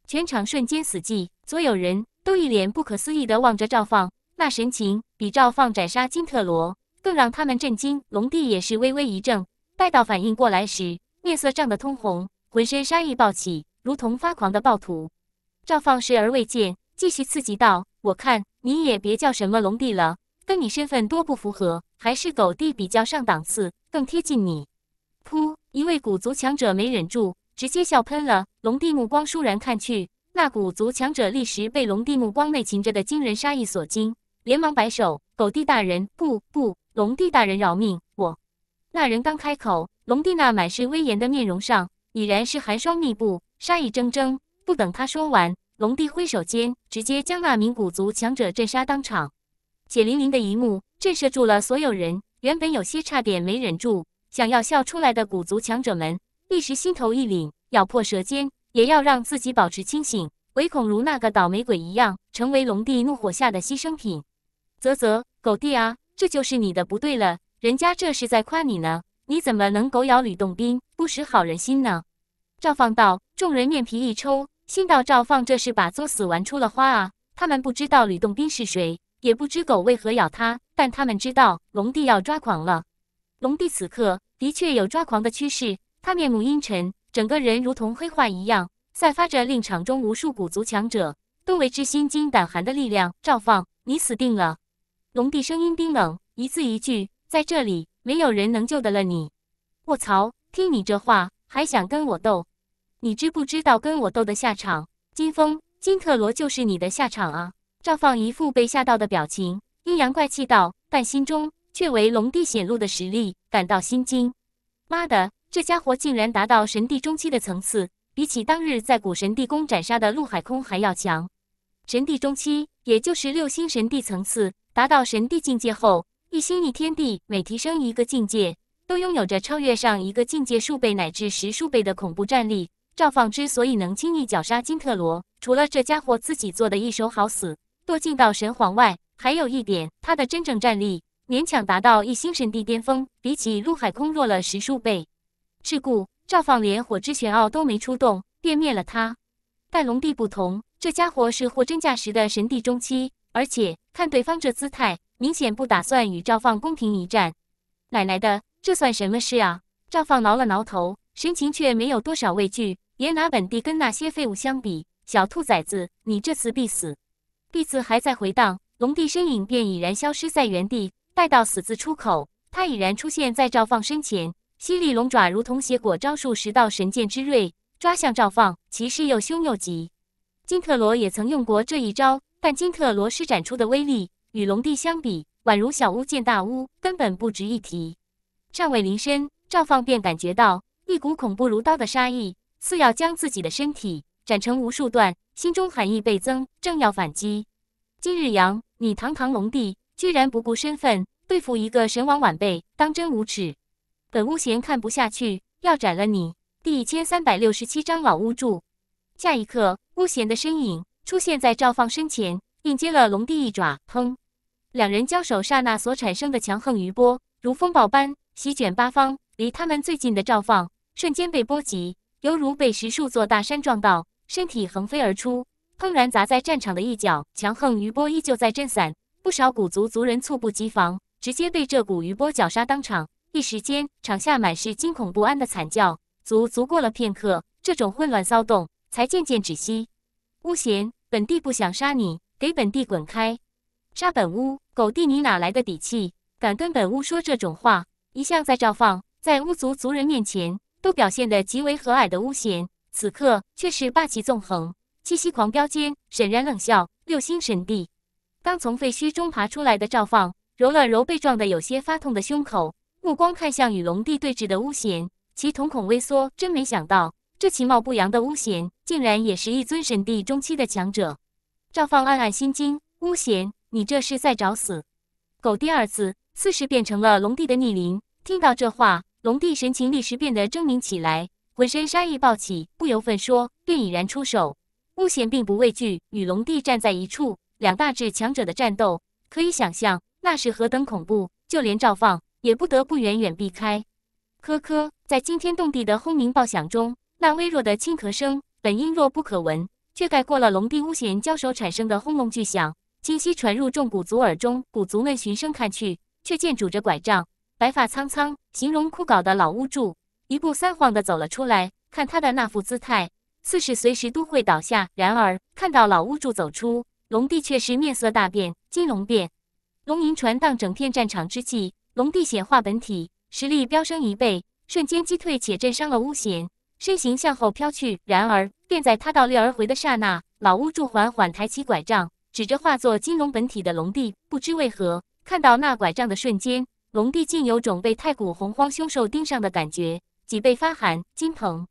全场瞬间死寂，所有人都一脸不可思议的望着赵放，那神情比赵放斩杀金特罗更让他们震惊。龙帝也是微微一怔，待到反应过来时，面色涨得通红，浑身杀意暴起，如同发狂的暴徒。赵放视而未见，继续刺激道：“我看你也别叫什么龙帝了，跟你身份多不符合，还是狗帝比较上档次，更贴近你。”噗！一位古族强者没忍住，直接笑喷了。龙帝目光倏然看去，那古族强者立时被龙帝目光内擒着的惊人杀意所惊，连忙摆手：“狗帝大人，不不，龙帝大人饶命，我……”那人刚开口，龙帝那满是威严的面容上已然是寒霜密布，杀意铮铮。不等他说完，龙帝挥手间直接将那名古族强者震杀当场。血淋淋的一幕震慑住了所有人，原本有些差点没忍住。想要笑出来的古族强者们，一时心头一凛，咬破舌尖，也要让自己保持清醒，唯恐如那个倒霉鬼一样，成为龙帝怒火下的牺牲品。啧啧，狗帝啊，这就是你的不对了，人家这是在夸你呢，你怎么能狗咬吕洞宾，不识好人心呢？赵放道，众人面皮一抽，心道赵放这是把作死玩出了花啊！他们不知道吕洞宾是谁，也不知狗为何咬他，但他们知道龙帝要抓狂了。龙帝此刻。的确有抓狂的趋势，他面目阴沉，整个人如同黑化一样，散发着令场中无数古族强者都为之心惊胆寒的力量。赵放，你死定了！龙帝声音冰冷，一字一句：“在这里，没有人能救得了你。”卧槽！听你这话，还想跟我斗？你知不知道跟我斗的下场？金风、金特罗就是你的下场啊！赵放一副被吓到的表情，阴阳怪气道：“但心中……”却为龙帝显露的实力感到心惊。妈的，这家伙竟然达到神帝中期的层次，比起当日在古神帝宫斩杀的陆海空还要强。神帝中期，也就是六星神帝层次，达到神帝境界后，一星一天地每提升一个境界，都拥有着超越上一个境界数倍乃至十数倍的恐怖战力。赵放之所以能轻易绞杀金特罗，除了这家伙自己做的一手好死，堕进到神皇外，还有一点，他的真正战力。勉强达到一星神帝巅峰，比起陆海空弱了十数倍。是故，赵放连火之玄奥都没出动便灭了他。但龙帝不同，这家伙是货真价实的神帝中期，而且看对方这姿态，明显不打算与赵放公平一战。奶奶的，这算什么事啊？赵放挠了挠头，神情却没有多少畏惧。也拿本帝跟那些废物相比，小兔崽子，你这次必死！必字还在回荡，龙帝身影便已然消失在原地。待到“死”字出口，他已然出现在赵放身前，犀利龙爪如同邪果招数十道神剑之锐，抓向赵放，其势又凶又急。金特罗也曾用过这一招，但金特罗施展出的威力与龙帝相比，宛如小巫见大巫，根本不值一提。尚未临身，赵放便感觉到一股恐怖如刀的杀意，似要将自己的身体斩成无数段，心中寒意倍增，正要反击，金日阳，你堂堂龙帝。居然不顾身份对付一个神王晚辈，当真无耻！本巫贤看不下去，要斩了你。第一千三百六十七章老巫祝。下一刻，巫贤的身影出现在赵放身前，硬接了龙帝一爪。砰！两人交手刹那所产生的强横余波，如风暴般席卷八方。离他们最近的赵放，瞬间被波及，犹如被十数座大山撞到，身体横飞而出，砰然砸在战场的一角。强横余波依旧在震散。不少古族族人猝不及防，直接被这股余波绞杀当场。一时间，场下满是惊恐不安的惨叫。足足过了片刻，这种混乱骚动才渐渐止息。巫贤，本帝不想杀你，给本帝滚开！杀本巫狗帝，你哪来的底气，敢跟本巫说这种话？一向在赵放，在巫族族人面前都表现得极为和蔼的巫贤，此刻却是霸气纵横，气息狂飙间，沈然冷笑。六星神帝。刚从废墟中爬出来的赵放揉了揉被撞得有些发痛的胸口，目光看向与龙帝对峙的巫贤，其瞳孔微缩，真没想到这其貌不扬的巫贤竟然也是一尊神帝中期的强者。赵放暗暗心惊：巫贤，你这是在找死！狗第二次四是变成了龙帝的逆鳞。听到这话，龙帝神情立时变得狰狞起来，浑身杀意暴起，不由分说便已然出手。巫贤并不畏惧，与龙帝站在一处。两大至强者的战斗，可以想象那是何等恐怖，就连赵放也不得不远远避开。咳咳，在惊天动地的轰鸣爆响中，那微弱的轻咳声本应若不可闻，却盖过了龙帝巫贤交手产生的轰隆巨响，清晰传入众古族耳中。古族们循声看去，却见拄着拐杖、白发苍苍、形容枯槁的老巫柱，一步三晃地走了出来。看他的那副姿态，似是随时都会倒下。然而，看到老巫柱走出，龙帝却是面色大变，金龙变，龙吟传荡整片战场之际，龙帝显化本体，实力飙升一倍，瞬间击退且震伤了巫贤，身形向后飘去。然而，便在他倒立而回的刹那，老巫祝缓缓抬起拐杖，指着化作金龙本体的龙帝。不知为何，看到那拐杖的瞬间，龙帝竟有种被太古洪荒凶兽盯上的感觉，脊背发寒。金鹏，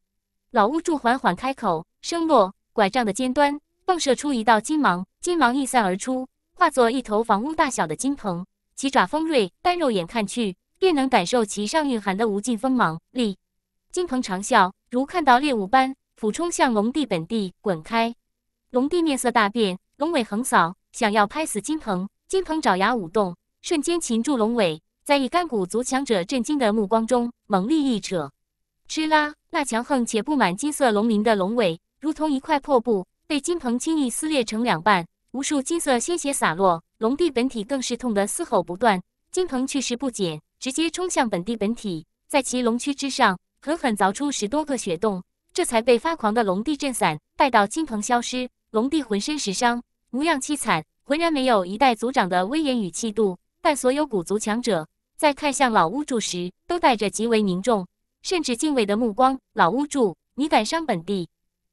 老巫祝缓缓开口，声落，拐杖的尖端迸射出一道金芒。金芒一散而出，化作一头房屋大小的金鹏，其爪锋锐，单肉眼看去便能感受其上蕴含的无尽锋芒力。金鹏长啸，如看到猎物般俯冲向龙帝本地，滚开。龙帝面色大变，龙尾横扫，想要拍死金鹏。金鹏爪牙舞动，瞬间擒住龙尾，在一干古族强者震惊的目光中，猛力一扯，哧啦，那强横且布满金色龙鳞的龙尾，如同一块破布，被金鹏轻易撕裂成两半。无数金色鲜血洒落，龙帝本体更是痛得嘶吼不断。金鹏去世不减，直接冲向本帝本体，在其龙躯之上狠狠凿出十多个血洞，这才被发狂的龙帝震散。待到金鹏消失，龙帝浑身是伤，模样凄惨，浑然没有一代族长的威严与气度。但所有古族强者在看向老巫祝时，都带着极为凝重，甚至敬畏的目光。老巫祝，你敢伤本帝？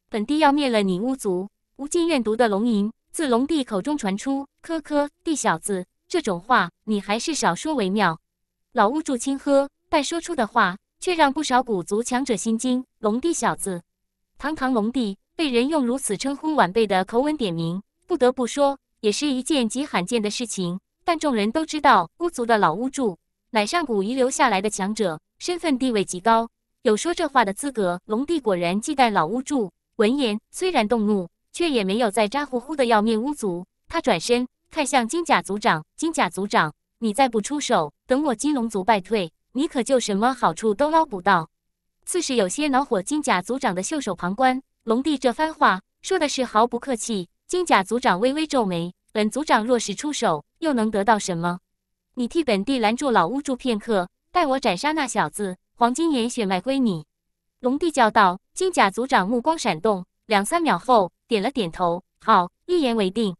本帝要灭了你巫族！无尽怨毒的龙吟。自龙帝口中传出“科科帝小子”这种话，你还是少说为妙。老巫祝轻呵，但说出的话却让不少古族强者心惊。龙帝小子，堂堂龙帝被人用如此称呼晚辈的口吻点名，不得不说也是一件极罕见的事情。但众人都知道，巫族的老巫祝乃上古遗留下来的强者，身份地位极高，有说这话的资格。龙帝果然忌惮老巫祝。闻言，虽然动怒。却也没有再咋呼呼的要命。巫族。他转身看向金甲族长：“金甲族长，你再不出手，等我金龙族败退，你可就什么好处都捞不到。”自是有些恼火金甲族长的袖手旁观。龙帝这番话说的是毫不客气。金甲族长微微皱眉：“本族长若是出手，又能得到什么？你替本帝拦住老巫祝片刻，待我斩杀那小子，黄金岩血脉归你。”龙帝叫道。金甲族长目光闪动，两三秒后。点了点头，好，一言为定。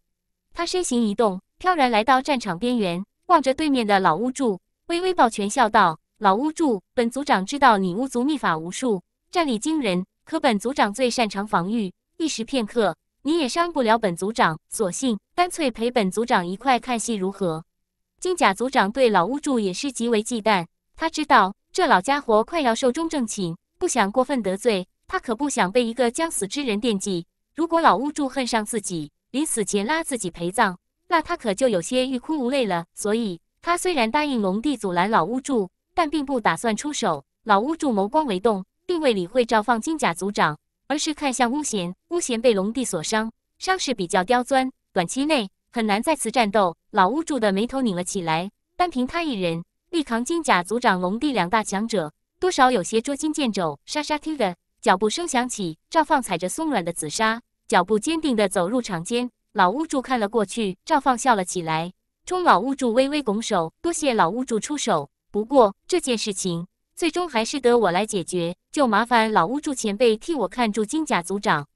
他身形一动，飘然来到战场边缘，望着对面的老巫祝，微微抱拳笑道：“老巫祝，本族长知道你巫族秘法无数，战力惊人，可本族长最擅长防御，一时片刻你也伤不了本族长。索性，干脆陪本族长一块看戏如何？”金甲族长对老巫祝也是极为忌惮，他知道这老家伙快要寿终正寝，不想过分得罪他，可不想被一个将死之人惦记。如果老巫祝恨上自己，临死前拉自己陪葬，那他可就有些欲哭无泪了。所以，他虽然答应龙帝阻拦老巫祝，但并不打算出手。老巫祝眸光微动，并未理会赵放金甲族长，而是看向巫贤。巫贤被龙帝所伤，伤势比较刁钻，短期内很难再次战斗。老巫祝的眉头拧了起来，单凭他一人力扛金甲族长龙帝两大强者，多少有些捉襟见肘，杀杀听的。脚步声响起，赵放踩着松软的紫砂，脚步坚定地走入场间。老巫祝看了过去，赵放笑了起来，冲老巫祝微微拱手，多谢老巫祝出手。不过这件事情最终还是得我来解决，就麻烦老巫祝前辈替我看住金甲族长。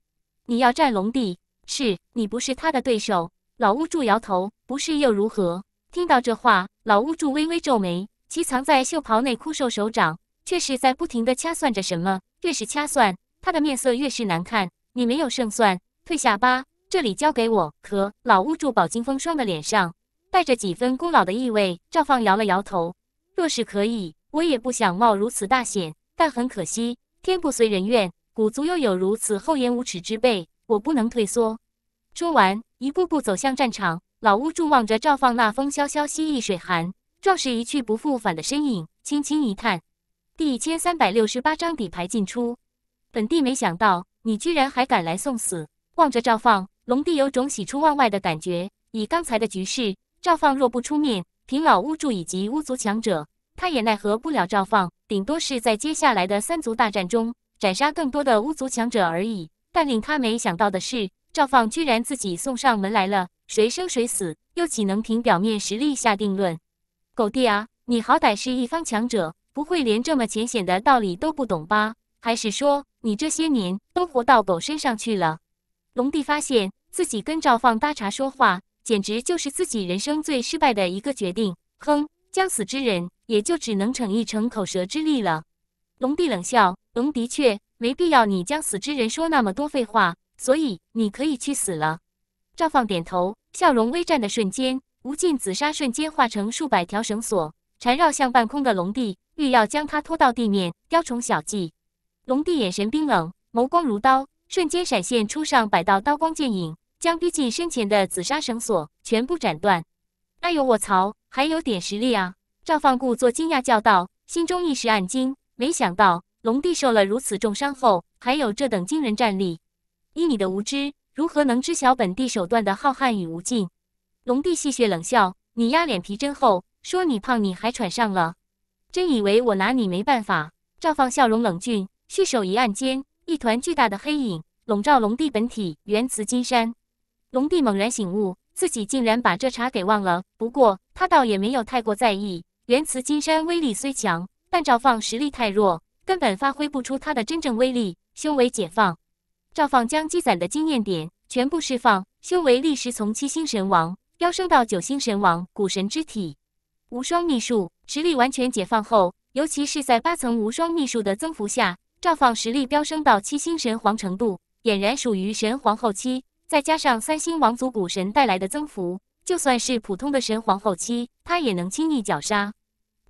你要战龙帝？是，你不是他的对手。老巫祝摇头，不是又如何？听到这话，老巫祝微微皱眉，其藏在袖袍内枯瘦手掌。却是在不停地掐算着什么，越是掐算，他的面色越是难看。你没有胜算，退下吧，这里交给我。可老巫祝饱经风霜的脸上，带着几分功劳的意味。赵放摇了摇头，若是可以，我也不想冒如此大险。但很可惜，天不随人愿，古族又有如此厚颜无耻之辈，我不能退缩。说完，一步步走向战场。老巫祝望着赵放那风萧萧兮易水寒，壮士一去不复返的身影，轻轻一叹。第一千三百六十八张底牌进出，本帝没想到你居然还敢来送死！望着赵放，龙帝有种喜出望外的感觉。以刚才的局势，赵放若不出面，凭老巫祝以及巫族强者，他也奈何不了赵放，顶多是在接下来的三族大战中斩杀更多的巫族强者而已。但令他没想到的是，赵放居然自己送上门来了。谁生谁死，又岂能凭表面实力下定论？狗帝啊，你好歹是一方强者！不会连这么浅显的道理都不懂吧？还是说你这些年都活到狗身上去了？龙帝发现自己跟赵放搭茬说话，简直就是自己人生最失败的一个决定。哼，将死之人也就只能逞一逞口舌之力了。龙帝冷笑：“龙的确没必要你将死之人说那么多废话，所以你可以去死了。”赵放点头，笑容微绽的瞬间，无尽紫砂瞬间化成数百条绳索，缠绕向半空的龙帝。欲要将他拖到地面，雕虫小技。龙帝眼神冰冷，眸光如刀，瞬间闪现出上百道刀光剑影，将逼近身前的紫砂绳索全部斩断。哎呦，卧槽，还有点实力啊！赵放故作惊讶叫道，心中一时暗惊，没想到龙帝受了如此重伤后，还有这等惊人战力。依你的无知，如何能知晓本帝手段的浩瀚与无尽？龙帝戏谑冷笑：“你丫脸皮真厚，说你胖你还喘上了。”真以为我拿你没办法？赵放笑容冷峻，蓄手一按间，一团巨大的黑影笼罩龙帝本体。原慈金山，龙帝猛然醒悟，自己竟然把这茬给忘了。不过他倒也没有太过在意。原慈金山威力虽强，但赵放实力太弱，根本发挥不出它的真正威力。修为解放，赵放将积攒的经验点全部释放，修为立时从七星神王飙升到九星神王，古神之体，无双秘术。实力完全解放后，尤其是在八层无双秘术的增幅下，赵放实力飙升到七星神皇程度，俨然属于神皇后期。再加上三星王族古神带来的增幅，就算是普通的神皇后期，他也能轻易绞杀。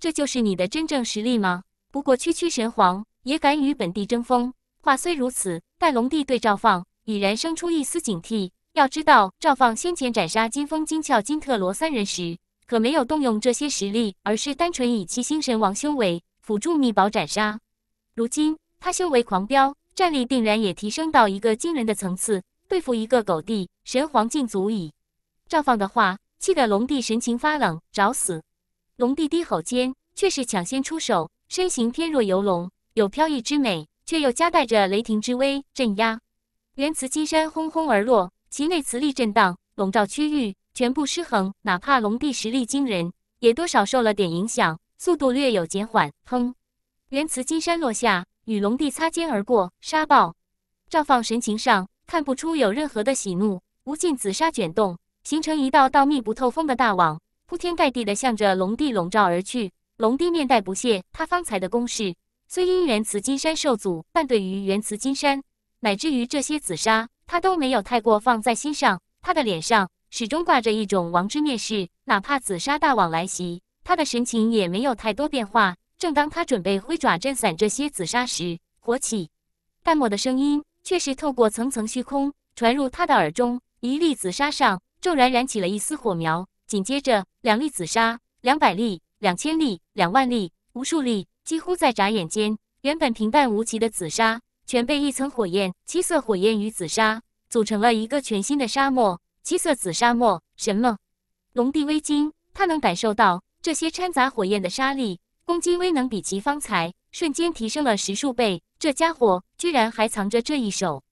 这就是你的真正实力吗？不过区区神皇也敢与本帝争锋？话虽如此，但龙帝对赵放已然生出一丝警惕。要知道，赵放先前斩杀金风、金俏、金特罗三人时。可没有动用这些实力，而是单纯以七星神王修为辅助秘宝斩杀。如今他修为狂飙，战力定然也提升到一个惊人的层次，对付一个狗帝神皇竟足矣。赵放的话，气得龙帝神情发冷，找死！龙帝低吼间，却是抢先出手，身形翩若游龙，有飘逸之美，却又夹带着雷霆之威镇压。原磁金山轰轰而落，其内磁力震荡，笼罩区域。全部失衡，哪怕龙帝实力惊人，也多少受了点影响，速度略有减缓。哼，原磁金山落下，与龙帝擦肩而过。沙暴，赵放神情上看不出有任何的喜怒。无尽紫砂卷动，形成一道道密不透风的大网，铺天盖地的向着龙帝笼罩而去。龙帝面带不屑，他方才的攻势虽因原磁金山受阻，但对于原磁金山乃至于这些紫砂，他都没有太过放在心上。他的脸上。始终挂着一种王之蔑视，哪怕紫砂大网来袭，他的神情也没有太多变化。正当他准备挥爪震散这些紫砂时，火起，淡漠的声音却是透过层层虚空传入他的耳中。一粒紫砂上骤然燃起了一丝火苗，紧接着两粒紫砂、两百粒、两千粒、两万粒、无数粒，几乎在眨眼间，原本平淡无奇的紫砂全被一层火焰、七色火焰与紫砂组成了一个全新的沙漠。七色紫沙漠，什么？龙帝微惊，他能感受到这些掺杂火焰的沙粒攻击威能比其方才瞬间提升了十数倍。这家伙居然还藏着这一手！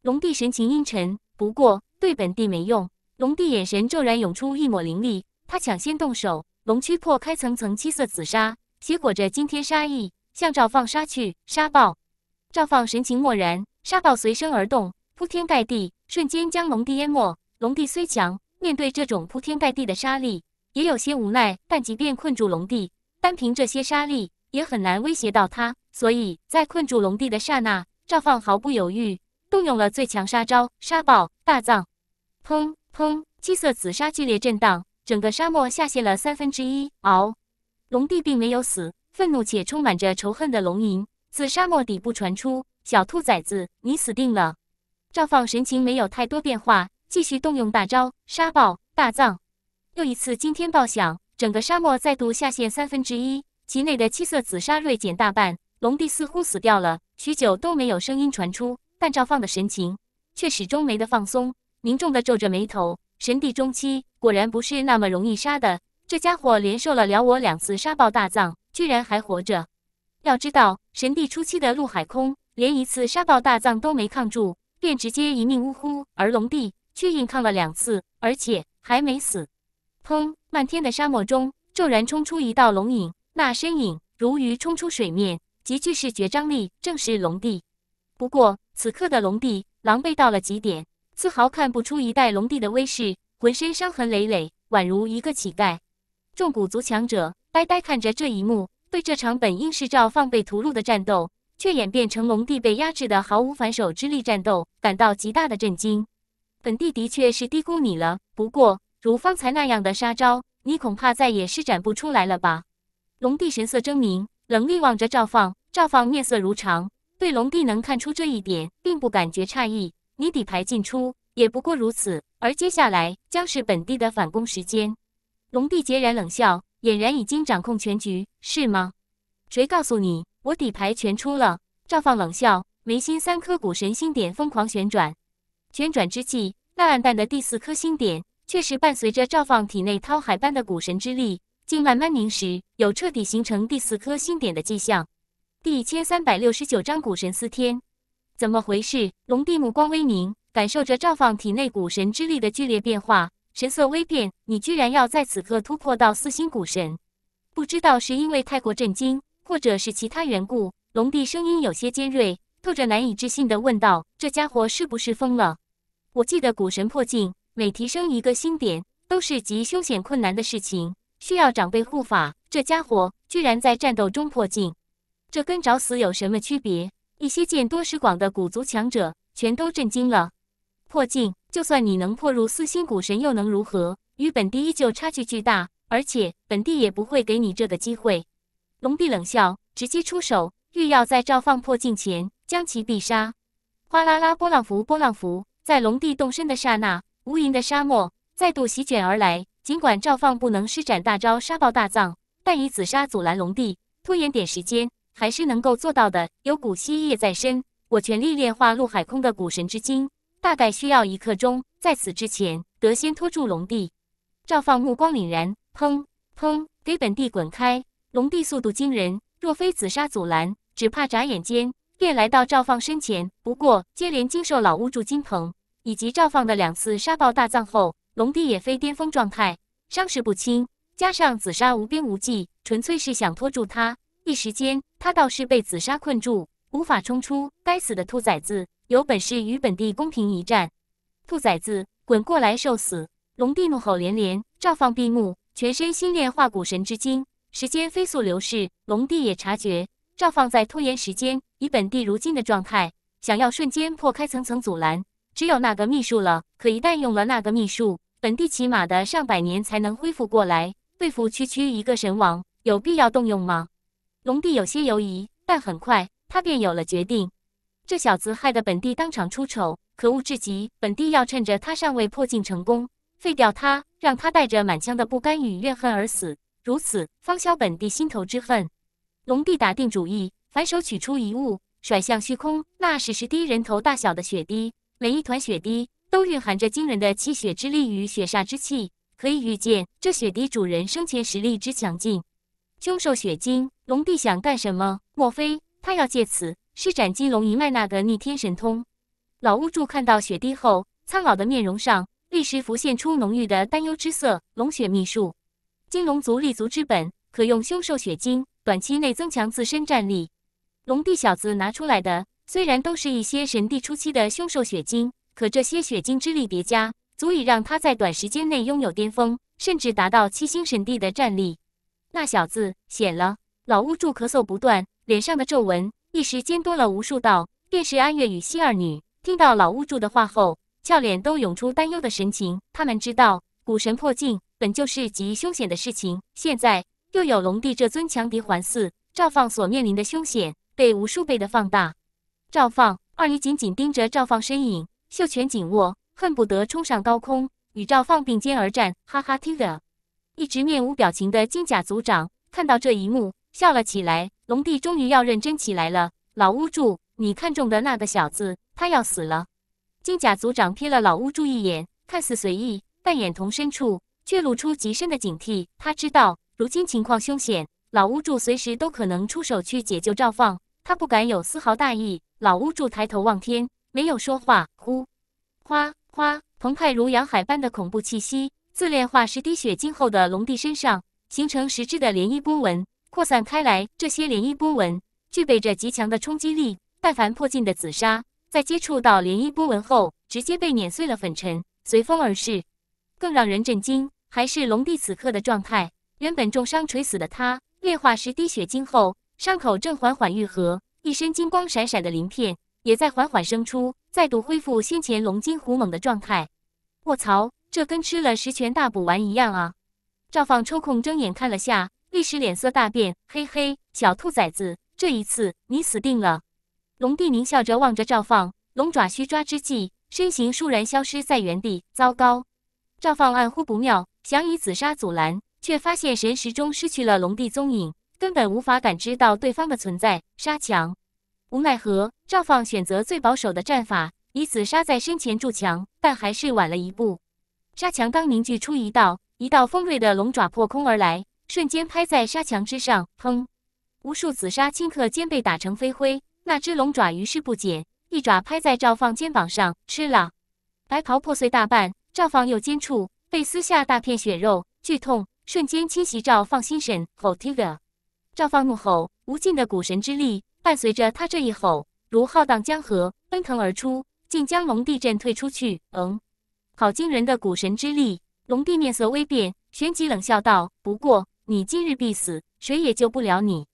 龙帝神情阴沉，不过对本帝没用。龙帝眼神骤然涌出一抹凌厉，他抢先动手，龙躯破开层层七色紫砂，携裹着惊天沙意向赵放杀去。沙暴，赵放神情漠然，沙暴随声而动，铺天盖地，瞬间将龙帝淹没。龙帝虽强，面对这种铺天盖地的沙粒，也有些无奈。但即便困住龙帝，单凭这些沙粒也很难威胁到他。所以在困住龙帝的刹那，赵放毫不犹豫，动用了最强杀招——沙暴大葬。砰砰，七色紫砂剧烈震荡，整个沙漠下陷了三分之一。嗷！龙帝并没有死，愤怒且充满着仇恨的龙吟自沙漠底部传出：“小兔崽子，你死定了！”赵放神情没有太多变化。继续动用大招沙暴大葬，又一次惊天爆响，整个沙漠再度下陷三分之一，其内的七色紫砂锐减大半。龙帝似乎死掉了，许久都没有声音传出，但赵放的神情却始终没得放松，凝重的皱着眉头。神帝中期果然不是那么容易杀的，这家伙连受了了我两次沙暴大葬，居然还活着。要知道神帝初期的陆海空连一次沙暴大葬都没抗住，便直接一命呜呼，而龙帝。却硬抗了两次，而且还没死。砰！漫天的沙漠中骤然冲出一道龙影，那身影如鱼冲出水面，极具视觉张力，正是龙帝。不过此刻的龙帝狼狈到了极点，丝毫看不出一代龙帝的威势，浑身伤痕累累，宛如一个乞丐。众古族强者呆呆看着这一幕，对这场本应是赵放被屠戮的战斗，却演变成龙帝被压制的毫无反手之力战斗，感到极大的震惊。本帝的确是低估你了，不过如方才那样的杀招，你恐怕再也施展不出来了吧？龙帝神色狰狞，冷厉望着赵放。赵放面色如常，对龙帝能看出这一点，并不感觉诧异。你底牌进出，也不过如此，而接下来将是本帝的反攻时间。龙帝截然冷笑，俨然已经掌控全局，是吗？谁告诉你我底牌全出了？赵放冷笑，眉心三颗古神星点疯狂旋转。旋转之际，那暗淡的第四颗星点，却是伴随着赵放体内滔海般的古神之力，竟慢慢凝实，有彻底形成第四颗星点的迹象。第一千三百六十九章古神四天，怎么回事？龙帝目光微凝，感受着赵放体内古神之力的剧烈变化，神色微变。你居然要在此刻突破到四星古神？不知道是因为太过震惊，或者是其他缘故，龙帝声音有些尖锐，透着难以置信的问道：“这家伙是不是疯了？”我记得古神破境，每提升一个星点都是极凶险困难的事情，需要长辈护法。这家伙居然在战斗中破境，这跟找死有什么区别？一些见多识广的古族强者全都震惊了。破镜，就算你能破入四星古神，又能如何？与本地依旧差距巨大，而且本地也不会给你这个机会。龙帝冷笑，直接出手，欲要在赵放破镜前将其必杀。哗啦啦，波浪符，波浪符。在龙帝动身的刹那，无垠的沙漠再度席卷而来。尽管赵放不能施展大招杀爆大藏，但以紫砂阻拦龙帝，拖延点时间还是能够做到的。有古稀叶在身，我全力炼化陆海空的古神之精，大概需要一刻钟。在此之前，得先拖住龙帝。赵放目光凛然，砰砰，给本帝滚开！龙帝速度惊人，若非紫砂阻拦，只怕眨眼间。便来到赵放身前，不过接连经受老屋住金鹏以及赵放的两次沙暴大葬后，龙帝也非巅峰状态，伤势不轻，加上紫砂无边无际，纯粹是想拖住他。一时间，他倒是被紫砂困住，无法冲出。该死的兔崽子，有本事与本帝公平一战！兔崽子，滚过来受死！龙帝怒吼连连。赵放闭目，全身心炼化古神之精。时间飞速流逝，龙帝也察觉。照放在拖延时间，以本地如今的状态，想要瞬间破开层层阻拦，只有那个秘术了。可一旦用了那个秘术，本地起码的上百年才能恢复过来。对付区区一个神王，有必要动用吗？龙帝有些犹疑，但很快他便有了决定。这小子害得本地当场出丑，可恶至极。本地要趁着他尚未破境成功，废掉他，让他带着满腔的不甘与怨恨而死，如此方消本地心头之恨。龙帝打定主意，反手取出一物，甩向虚空。那是十滴人头大小的血滴，每一团血滴都蕴含着惊人的气血之力与血煞之气。可以预见，这雪滴主人生前实力之强劲。凶兽血晶，龙帝想干什么？莫非他要借此施展金龙一脉那个逆天神通？老巫祝看到雪滴后，苍老的面容上立时浮现出浓郁的担忧之色。龙血秘术，金龙族立足之本，可用凶兽血晶。短期内增强自身战力，龙帝小子拿出来的虽然都是一些神帝初期的凶兽血晶，可这些血晶之力叠加，足以让他在短时间内拥有巅峰，甚至达到七星神帝的战力。那小子险了！老巫祝咳嗽不断，脸上的皱纹一时间多了无数道。便是安月与西二女听到老巫祝的话后，俏脸都涌出担忧的神情。他们知道古神破境本就是极凶险的事情，现在。又有龙帝这尊强敌环伺，赵放所面临的凶险被无数倍的放大。赵放二女紧紧盯着赵放身影，袖拳紧握，恨不得冲上高空与赵放并肩而战。哈哈，Tia，一直面无表情的金甲族长看到这一幕笑了起来。龙帝终于要认真起来了。老巫祝，你看中的那个小子，他要死了。金甲族长瞥了老巫祝一眼，看似随意，但眼瞳深处却露出极深的警惕。他知道。如今情况凶险，老巫祝随时都可能出手去解救赵放，他不敢有丝毫大意。老巫祝抬头望天，没有说话。呼，哗哗，澎湃如洋海般的恐怖气息自炼化十滴血晶后的龙帝身上形成实质的涟漪波纹，扩散开来。这些涟漪波纹具备着极强的冲击力，但凡破镜的紫砂在接触到涟漪波纹后，直接被碾碎了，粉尘随风而逝。更让人震惊，还是龙帝此刻的状态。原本重伤垂死的他，炼化十滴血晶后，伤口正缓缓愈合，一身金光闪闪的鳞片也在缓缓生出，再度恢复先前龙筋虎猛的状态。卧槽，这跟吃了十全大补丸一样啊！赵放抽空睁眼看了下，立时脸色大变。嘿嘿，小兔崽子，这一次你死定了！龙帝狞笑着望着赵放，龙爪虚抓之际，身形倏然消失在原地。糟糕！赵放暗呼不妙，想以紫砂阻拦。却发现神识中失去了龙帝踪影，根本无法感知到对方的存在。沙墙，无奈何，赵放选择最保守的战法，以此杀在身前筑墙，但还是晚了一步。沙墙刚凝聚出一道，一道锋锐的龙爪破空而来，瞬间拍在沙墙之上，砰！无数紫砂顷刻间被打成飞灰。那只龙爪于是不减，一爪拍在赵放肩膀上，吃了，白袍破碎大半，赵放右肩处被撕下大片血肉，剧痛。瞬间侵袭赵放心神，吼！赵放怒吼，无尽的古神之力伴随着他这一吼，如浩荡江河奔腾而出，竟将龙帝震退出去。嗯，好惊人的古神之力！龙帝面色微变，旋即冷笑道：“不过你今日必死，谁也救不了你。”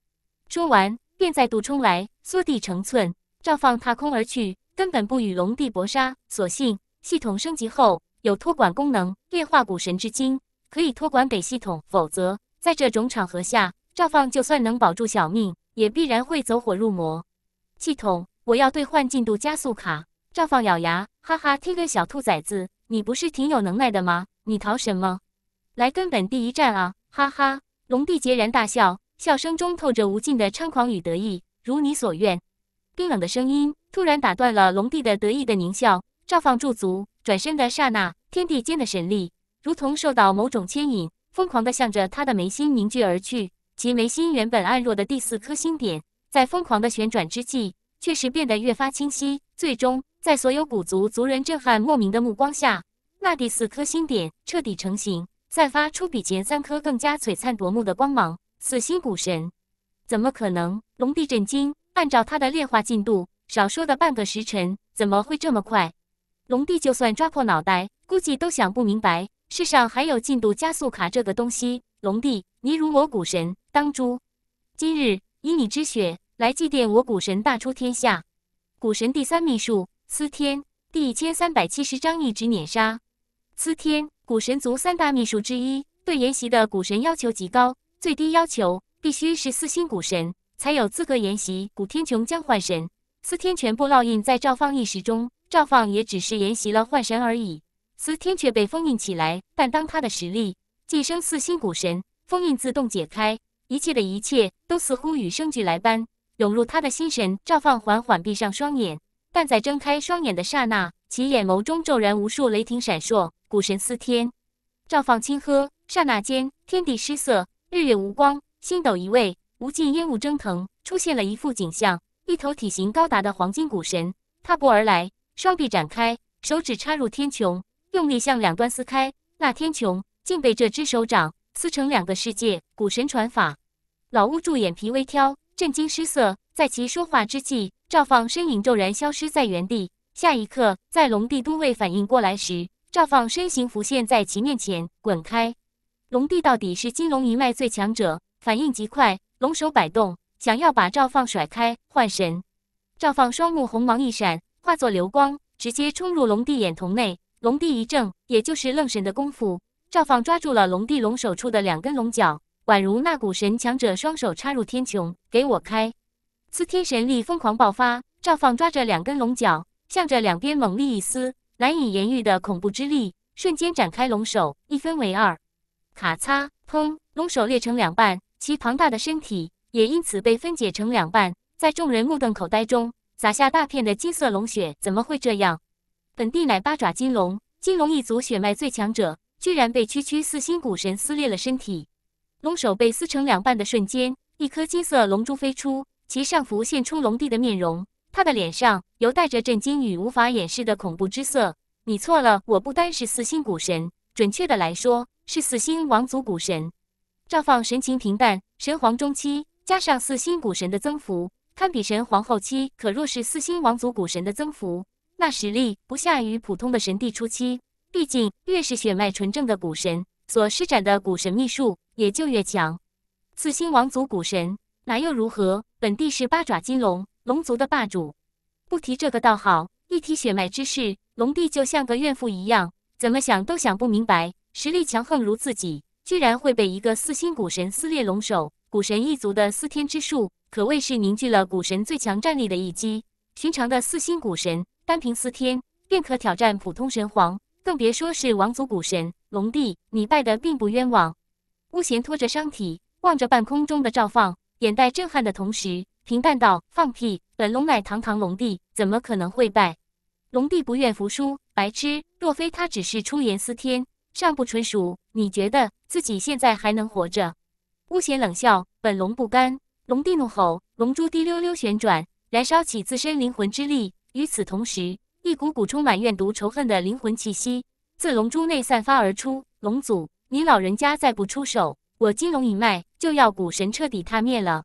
说完，便再度冲来，缩地成寸。赵放踏空而去，根本不与龙帝搏杀。所幸系统升级后有托管功能，炼化古神之精。可以托管给系统，否则在这种场合下，赵放就算能保住小命，也必然会走火入魔。系统，我要兑换进度加速卡。赵放咬牙，哈哈，踢个小兔崽子，你不是挺有能耐的吗？你逃什么？来，根本第一站啊！哈哈，龙帝孑然大笑，笑声中透着无尽的猖狂与得意。如你所愿，冰冷的声音突然打断了龙帝的得意的狞笑。赵放驻足转身的刹那，天地间的神力。如同受到某种牵引，疯狂地向着他的眉心凝聚而去。其眉心原本暗弱的第四颗星点，在疯狂的旋转之际，确实变得越发清晰。最终，在所有古族族人震撼莫名的目光下，那第四颗星点彻底成型，散发出比前三颗更加璀璨夺目的光芒。死星古神，怎么可能？龙帝震惊。按照他的炼化进度，少说的半个时辰，怎么会这么快？龙帝就算抓破脑袋，估计都想不明白。世上还有进度加速卡这个东西？龙帝，你辱我古神，当诛！今日以你之血来祭奠我古神，大出天下。古神第三秘术，司天第一千三百七十章，一指碾杀。司天，古神族三大秘术之一，对研习的古神要求极高，最低要求必须是四星古神才有资格研习。古天穹将幻神，司天全部烙印在赵放意识中，赵放也只是研习了幻神而已。司天却被封印起来，但当他的实力晋升四星古神，封印自动解开，一切的一切都似乎与生俱来般涌入他的心神。赵放缓缓闭上双眼，但在睁开双眼的刹那，其眼眸中骤然无数雷霆闪烁。古神司天，赵放轻喝，刹那间天地失色，日月无光，星斗移位，无尽烟雾蒸腾，出现了一副景象：一头体型高达的黄金古神踏步而来，双臂展开，手指插入天穹。用力向两端撕开，那天穹竟被这只手掌撕成两个世界。古神传法，老巫祝眼皮微挑，震惊失色。在其说话之际，赵放身影骤然消失在原地。下一刻，在龙帝都未反应过来时，赵放身形浮现在其面前，滚开！龙帝到底是金龙一脉最强者，反应极快，龙首摆动，想要把赵放甩开。换神，赵放双目红芒一闪，化作流光，直接冲入龙帝眼瞳内。龙帝一怔，也就是愣神的功夫，赵放抓住了龙帝龙首处的两根龙角，宛如那股神强者双手插入天穹，给我开！司天神力疯狂爆发，赵放抓着两根龙角，向着两边猛力一撕，难以言喻的恐怖之力瞬间展开，龙首一分为二，咔嚓，砰，龙首裂成两半，其庞大的身体也因此被分解成两半，在众人目瞪口呆中，洒下大片的金色龙血，怎么会这样？本地乃八爪金龙，金龙一族血脉最强者，居然被区区四星古神撕裂了身体。龙首被撕成两半的瞬间，一颗金色龙珠飞出，其上浮现出龙帝的面容。他的脸上犹带着震惊与无法掩饰的恐怖之色。你错了，我不单是四星古神，准确的来说是四星王族古神。赵放神情平淡，神皇中期加上四星古神的增幅，堪比神皇后期。可若是四星王族古神的增幅？那实力不下于普通的神帝初期，毕竟越是血脉纯正的古神，所施展的古神秘术也就越强。四星王族古神，那又如何？本帝是八爪金龙龙族的霸主，不提这个倒好，一提血脉之事，龙帝就像个怨妇一样，怎么想都想不明白，实力强横如自己，居然会被一个四星古神撕裂龙首。古神一族的四天之术，可谓是凝聚了古神最强战力的一击，寻常的四星古神。单凭司天便可挑战普通神皇，更别说是王族古神龙帝。你败的并不冤枉。巫贤拖着伤体，望着半空中的赵放，眼带震撼的同时，平淡道：“放屁！本龙乃堂堂龙帝，怎么可能会败？”龙帝不愿服输，白痴！若非他只是出言司天，尚不纯属。你觉得自己现在还能活着？巫贤冷笑：“本龙不甘！”龙帝怒吼，龙珠滴溜溜旋转，燃烧起自身灵魂之力。与此同时，一股股充满怨毒仇恨的灵魂气息自龙珠内散发而出。龙祖，你老人家再不出手，我金龙一脉就要古神彻底踏灭了。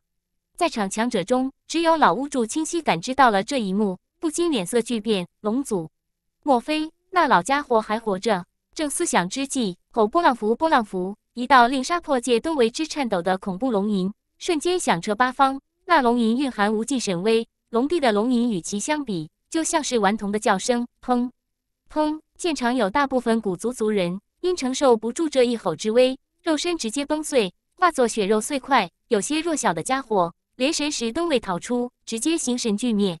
在场强者中，只有老巫祝清晰感知到了这一幕，不禁脸色巨变。龙祖，莫非那老家伙还活着？正思想之际，吼！波浪符，波浪符！一道令杀破界都为之颤抖的恐怖龙吟，瞬间响彻八方。那龙吟蕴含无尽神威，龙帝的龙吟与其相比。就像是顽童的叫声，砰，砰！现场有大部分古族族人因承受不住这一吼之威，肉身直接崩碎，化作血肉碎块；有些弱小的家伙连神识都未逃出，直接形神俱灭。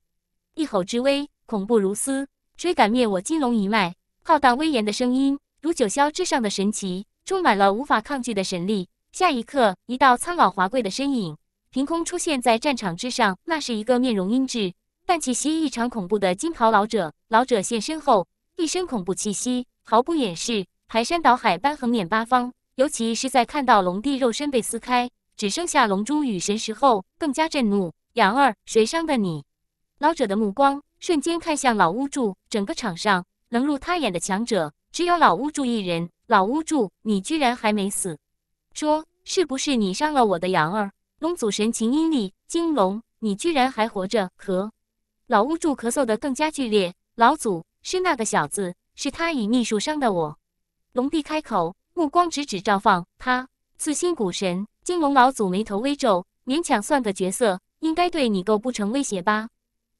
一吼之威，恐怖如斯！追赶灭我金龙一脉，浩荡威严的声音如九霄之上的神奇，充满了无法抗拒的神力。下一刻，一道苍老华贵的身影凭空出现在战场之上，那是一个面容英质。但气息异常恐怖的金袍老者，老者现身后，一身恐怖气息毫不掩饰，排山倒海般横碾八方。尤其是在看到龙帝肉身被撕开，只剩下龙珠与神石后，更加震怒。杨二，谁伤的你？老者的目光瞬间看向老巫祝，整个场上能入他眼的强者，只有老巫祝一人。老巫祝，你居然还没死？说，是不是你伤了我的杨二？龙祖神情阴厉，金龙，你居然还活着？和老巫祝咳嗽得更加剧烈。老祖是那个小子，是他以秘术伤的我。龙帝开口，目光直指赵放。他四星古神，金龙老祖眉头微皱，勉强算个角色，应该对你构不成威胁吧？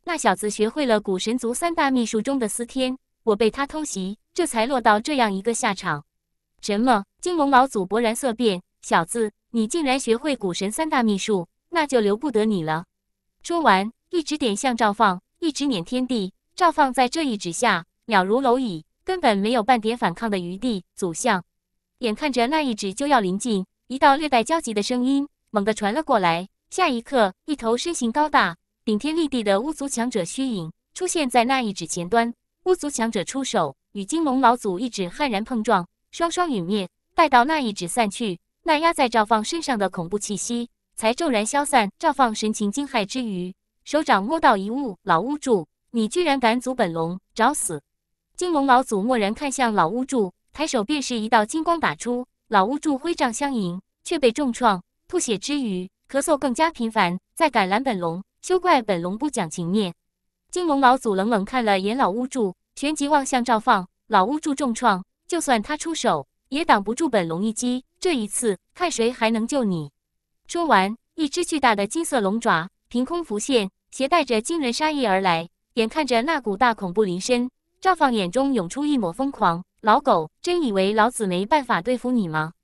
那小子学会了古神族三大秘术中的司天，我被他偷袭，这才落到这样一个下场。什么？金龙老祖勃然色变。小子，你竟然学会古神三大秘术，那就留不得你了。说完。一指点向赵放，一指碾天地。赵放在这一指下，渺如蝼蚁，根本没有半点反抗的余地。祖相眼看着那一指就要临近，一道略带焦急的声音猛地传了过来。下一刻，一头身形高大、顶天立地的巫族强者虚影出现在那一指前端。巫族强者出手，与金龙老祖一指悍然碰撞，双双陨灭。待到那一指散去，那压在赵放身上的恐怖气息才骤然消散。赵放神情惊骇之余，手掌摸到一物，老巫祝，你居然敢阻本龙，找死！金龙老祖蓦然看向老巫祝，抬手便是一道金光打出，老巫祝挥杖相迎，却被重创，吐血之余，咳嗽更加频繁。再敢拦本龙，休怪本龙不讲情面！金龙老祖冷冷看了眼老巫祝，旋即望向赵放。老巫祝重创，就算他出手，也挡不住本龙一击。这一次，看谁还能救你！说完，一只巨大的金色龙爪凭空浮现。携带着惊人杀意而来，眼看着那股大恐怖临身，赵放眼中涌出一抹疯狂。老狗，真以为老子没办法对付你吗？